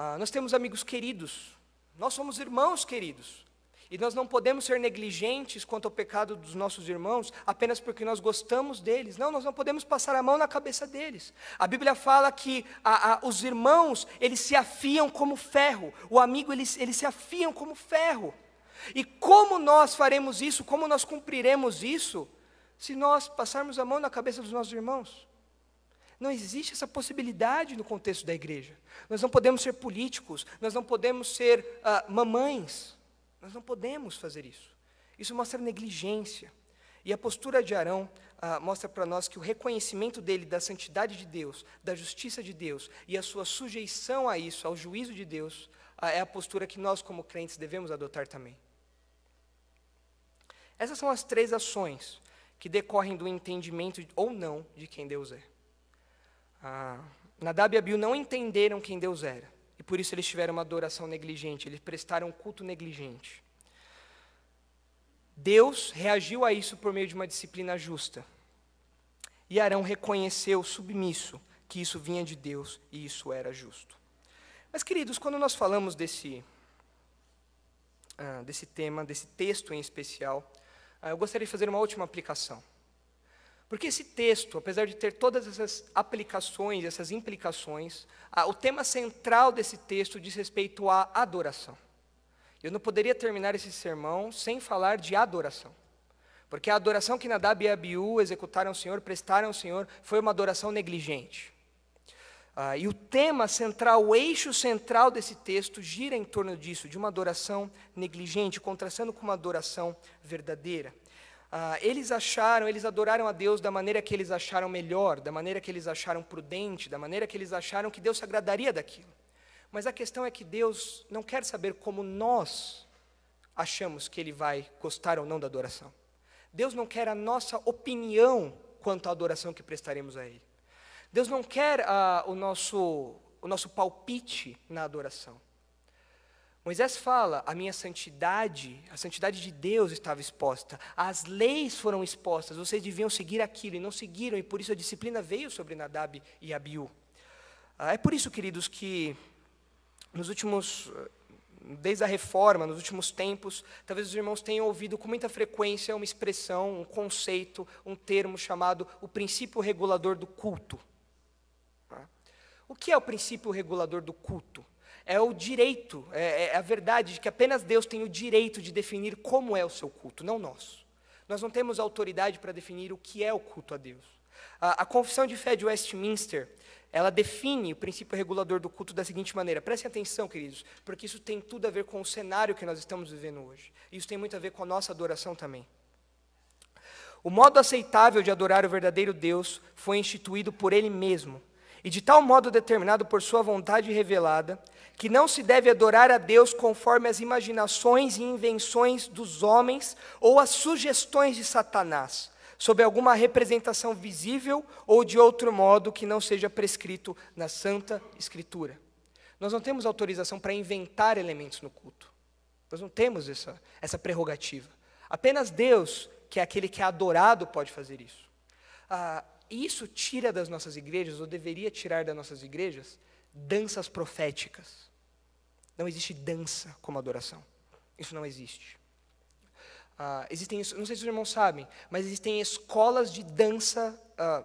Ah, nós temos amigos queridos, nós somos irmãos queridos. E nós não podemos ser negligentes quanto ao pecado dos nossos irmãos apenas porque nós gostamos deles. Não, nós não podemos passar a mão na cabeça deles. A Bíblia fala que a, a, os irmãos, eles se afiam como ferro. O amigo, eles, eles se afiam como ferro. E como nós faremos isso, como nós cumpriremos isso, se nós passarmos a mão na cabeça dos nossos irmãos? Não existe essa possibilidade no contexto da igreja. Nós não podemos ser políticos, nós não podemos ser uh, mamães, nós não podemos fazer isso. Isso mostra negligência. E a postura de Arão ah, mostra para nós que o reconhecimento dele da santidade de Deus, da justiça de Deus e a sua sujeição a isso, ao juízo de Deus, ah, é a postura que nós, como crentes, devemos adotar também. Essas são as três ações que decorrem do entendimento ou não de quem Deus é. Ah, Nadab e Abiú não entenderam quem Deus era. E por isso eles tiveram uma adoração negligente, eles prestaram um culto negligente. Deus reagiu a isso por meio de uma disciplina justa. E Arão reconheceu, submisso, que isso vinha de Deus e isso era justo. Mas, queridos, quando nós falamos desse, ah, desse tema, desse texto em especial, ah, eu gostaria de fazer uma última aplicação. Porque esse texto, apesar de ter todas essas aplicações, essas implicações, a, o tema central desse texto diz respeito à adoração. Eu não poderia terminar esse sermão sem falar de adoração. Porque a adoração que Nadab e Abiú executaram ao Senhor, prestaram ao Senhor, foi uma adoração negligente. Ah, e o tema central, o eixo central desse texto gira em torno disso, de uma adoração negligente, contrastando com uma adoração verdadeira. Ah, eles acharam, eles adoraram a Deus da maneira que eles acharam melhor, da maneira que eles acharam prudente, da maneira que eles acharam que Deus se agradaria daquilo. Mas a questão é que Deus não quer saber como nós achamos que Ele vai gostar ou não da adoração. Deus não quer a nossa opinião quanto à adoração que prestaremos a Ele. Deus não quer ah, o, nosso, o nosso palpite na adoração. Moisés fala: a minha santidade, a santidade de Deus estava exposta, as leis foram expostas, vocês deviam seguir aquilo e não seguiram, e por isso a disciplina veio sobre Nadab e Abiú. Ah, é por isso, queridos, que nos últimos, desde a reforma, nos últimos tempos, talvez os irmãos tenham ouvido com muita frequência uma expressão, um conceito, um termo chamado o princípio regulador do culto. Ah, o que é o princípio regulador do culto? é o direito, é, é a verdade de que apenas Deus tem o direito de definir como é o seu culto, não nosso. Nós não temos autoridade para definir o que é o culto a Deus. A, a Confissão de Fé de Westminster, ela define o princípio regulador do culto da seguinte maneira. Prestem atenção, queridos, porque isso tem tudo a ver com o cenário que nós estamos vivendo hoje. Isso tem muito a ver com a nossa adoração também. O modo aceitável de adorar o verdadeiro Deus foi instituído por Ele mesmo, e de tal modo determinado por sua vontade revelada, que não se deve adorar a Deus conforme as imaginações e invenções dos homens ou as sugestões de Satanás, sob alguma representação visível ou de outro modo que não seja prescrito na Santa Escritura. Nós não temos autorização para inventar elementos no culto. Nós não temos essa, essa prerrogativa. Apenas Deus, que é aquele que é adorado, pode fazer isso. Ah, isso tira das nossas igrejas, ou deveria tirar das nossas igrejas, danças proféticas. Não existe dança como adoração. Isso não existe. Ah, existem, não sei se os irmãos sabem, mas existem escolas de dança ah,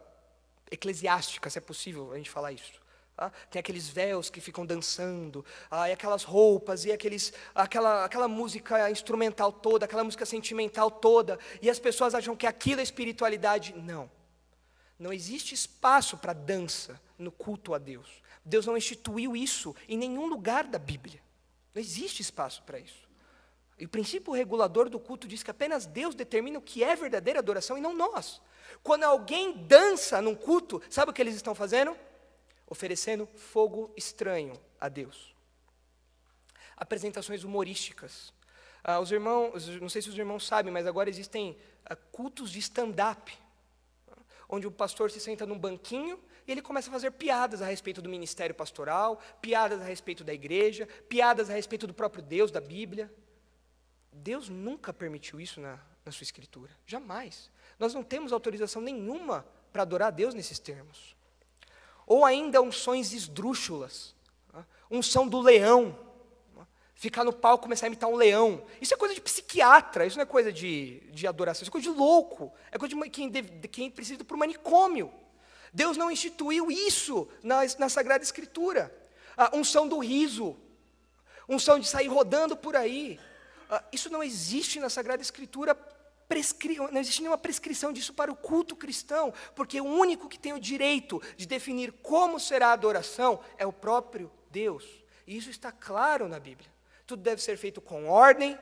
eclesiástica, se é possível a gente falar isso. Tá? tem aqueles véus que ficam dançando, ah, e aquelas roupas, e aqueles, aquela, aquela música instrumental toda, aquela música sentimental toda, e as pessoas acham que aquilo é espiritualidade. Não. Não existe espaço para dança no culto a Deus. Deus não instituiu isso em nenhum lugar da Bíblia. Não existe espaço para isso. E o princípio regulador do culto diz que apenas Deus determina o que é verdadeira adoração e não nós. Quando alguém dança num culto, sabe o que eles estão fazendo? Oferecendo fogo estranho a Deus. Apresentações humorísticas. Ah, os irmãos, não sei se os irmãos sabem, mas agora existem ah, cultos de stand-up onde o pastor se senta num banquinho e ele começa a fazer piadas a respeito do ministério pastoral, piadas a respeito da igreja, piadas a respeito do próprio Deus, da Bíblia. Deus nunca permitiu isso na, na sua escritura, jamais. Nós não temos autorização nenhuma para adorar a Deus nesses termos. Ou ainda unções esdrúxulas, unção do leão, ficar no palco começar a imitar um leão. Isso é coisa de psiquiatra, isso não é coisa de, de adoração, isso é coisa de louco, é coisa de quem, de, quem precisa ir para o manicômio. Deus não instituiu isso na, na Sagrada Escritura. A unção do riso, unção de sair rodando por aí. isso não existe na Sagrada Escritura não existe nenhuma prescrição disso para o culto cristão, porque o único que tem o direito de definir como será a adoração é o próprio Deus. E isso está claro na Bíblia tudo deve ser feito com ordem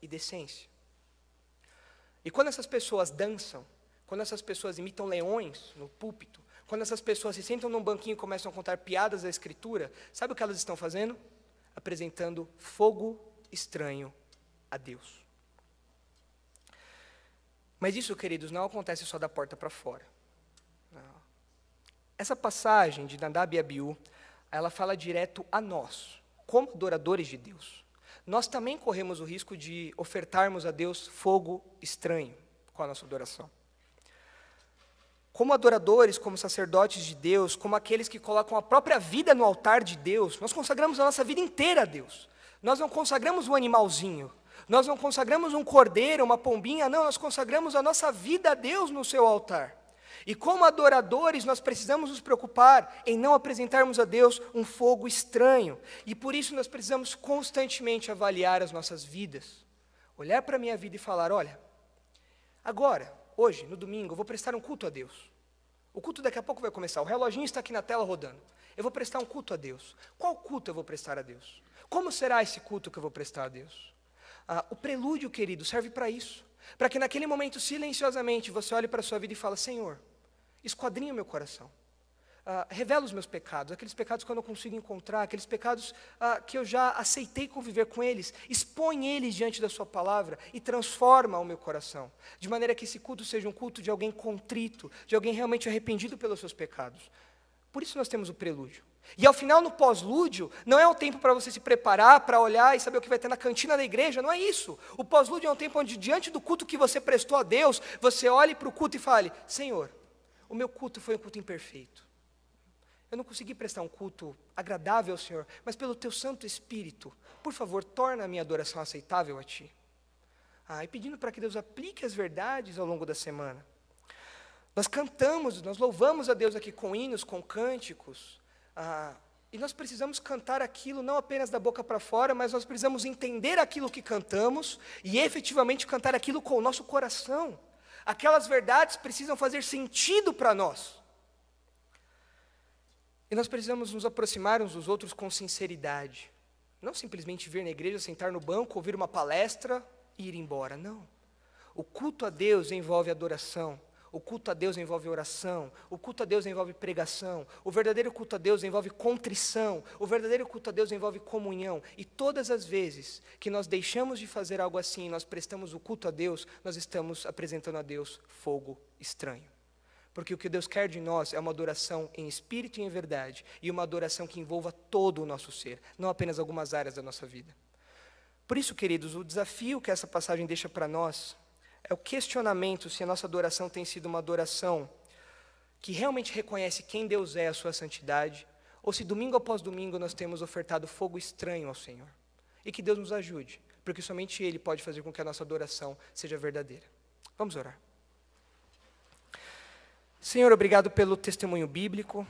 e decência. E quando essas pessoas dançam, quando essas pessoas imitam leões no púlpito, quando essas pessoas se sentam num banquinho e começam a contar piadas da Escritura, sabe o que elas estão fazendo? Apresentando fogo estranho a Deus. Mas isso, queridos, não acontece só da porta para fora. Não. Essa passagem de Nadab e Abiú, ela fala direto a nós, como adoradores de Deus, nós também corremos o risco de ofertarmos a Deus fogo estranho com a nossa adoração. Como adoradores, como sacerdotes de Deus, como aqueles que colocam a própria vida no altar de Deus, nós consagramos a nossa vida inteira a Deus. Nós não consagramos um animalzinho, nós não consagramos um cordeiro, uma pombinha, não, nós consagramos a nossa vida a Deus no seu altar. E como adoradores, nós precisamos nos preocupar em não apresentarmos a Deus um fogo estranho. E por isso nós precisamos constantemente avaliar as nossas vidas. Olhar para a minha vida e falar: olha, agora, hoje, no domingo, eu vou prestar um culto a Deus. O culto daqui a pouco vai começar. O reloginho está aqui na tela rodando. Eu vou prestar um culto a Deus. Qual culto eu vou prestar a Deus? Como será esse culto que eu vou prestar a Deus? Ah, o prelúdio, querido, serve para isso. Para que naquele momento, silenciosamente, você olhe para a sua vida e fale: Senhor, Esquadrinha meu coração. Uh, revela os meus pecados, aqueles pecados que eu não consigo encontrar, aqueles pecados uh, que eu já aceitei conviver com eles, expõe eles diante da Sua palavra e transforma o meu coração, de maneira que esse culto seja um culto de alguém contrito, de alguém realmente arrependido pelos seus pecados. Por isso nós temos o prelúdio. E ao final, no pós-lúdio, não é o tempo para você se preparar, para olhar e saber o que vai ter na cantina da igreja, não é isso. O pós-lúdio é um tempo onde, diante do culto que você prestou a Deus, você olhe para o culto e fale: Senhor, o meu culto foi um culto imperfeito. Eu não consegui prestar um culto agradável ao Senhor, mas pelo teu Santo Espírito, por favor, torna a minha adoração aceitável a ti. Ah, e pedindo para que Deus aplique as verdades ao longo da semana. Nós cantamos, nós louvamos a Deus aqui com hinos, com cânticos, ah, e nós precisamos cantar aquilo não apenas da boca para fora, mas nós precisamos entender aquilo que cantamos e efetivamente cantar aquilo com o nosso coração. Aquelas verdades precisam fazer sentido para nós. E nós precisamos nos aproximar uns dos outros com sinceridade. Não simplesmente vir na igreja, sentar no banco, ouvir uma palestra e ir embora. Não. O culto a Deus envolve adoração, o culto a Deus envolve oração, o culto a Deus envolve pregação, o verdadeiro culto a Deus envolve contrição, o verdadeiro culto a Deus envolve comunhão. E todas as vezes que nós deixamos de fazer algo assim, nós prestamos o culto a Deus, nós estamos apresentando a Deus fogo estranho. Porque o que Deus quer de nós é uma adoração em espírito e em verdade, e uma adoração que envolva todo o nosso ser, não apenas algumas áreas da nossa vida. Por isso, queridos, o desafio que essa passagem deixa para nós é o questionamento se a nossa adoração tem sido uma adoração que realmente reconhece quem Deus é, a sua santidade, ou se domingo após domingo nós temos ofertado fogo estranho ao Senhor. E que Deus nos ajude, porque somente Ele pode fazer com que a nossa adoração seja verdadeira. Vamos orar. Senhor, obrigado pelo testemunho bíblico,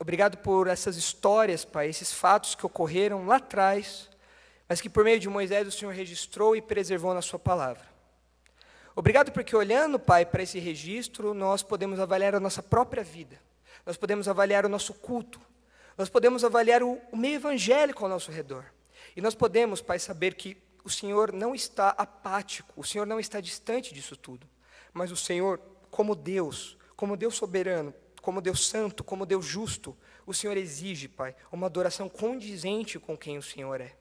obrigado por essas histórias, Pai, esses fatos que ocorreram lá atrás, mas que por meio de Moisés o Senhor registrou e preservou na Sua palavra. Obrigado porque olhando, Pai, para esse registro, nós podemos avaliar a nossa própria vida. Nós podemos avaliar o nosso culto. Nós podemos avaliar o, meio evangélico ao nosso redor. E nós podemos, Pai, saber que o Senhor não está apático, o Senhor não está distante disso tudo. Mas o Senhor, como Deus, como Deus soberano, como Deus santo, como Deus justo, o Senhor exige, Pai, uma adoração condizente com quem o Senhor é.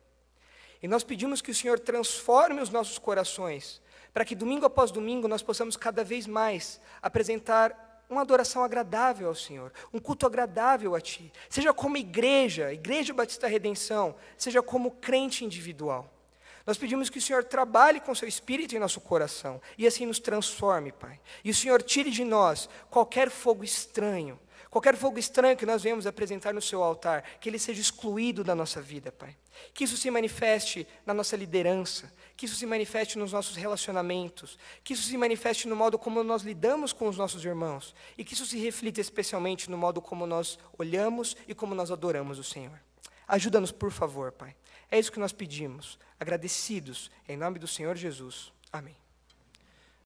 E nós pedimos que o Senhor transforme os nossos corações para que domingo após domingo nós possamos cada vez mais apresentar uma adoração agradável ao Senhor, um culto agradável a Ti, seja como igreja, Igreja Batista Redenção, seja como crente individual. Nós pedimos que o Senhor trabalhe com seu espírito em nosso coração e assim nos transforme, Pai. E o Senhor tire de nós qualquer fogo estranho Qualquer fogo estranho que nós venhamos apresentar no seu altar, que ele seja excluído da nossa vida, Pai. Que isso se manifeste na nossa liderança, que isso se manifeste nos nossos relacionamentos, que isso se manifeste no modo como nós lidamos com os nossos irmãos e que isso se reflita especialmente no modo como nós olhamos e como nós adoramos o Senhor. Ajuda-nos, por favor, Pai. É isso que nós pedimos, agradecidos, em nome do Senhor Jesus. Amém.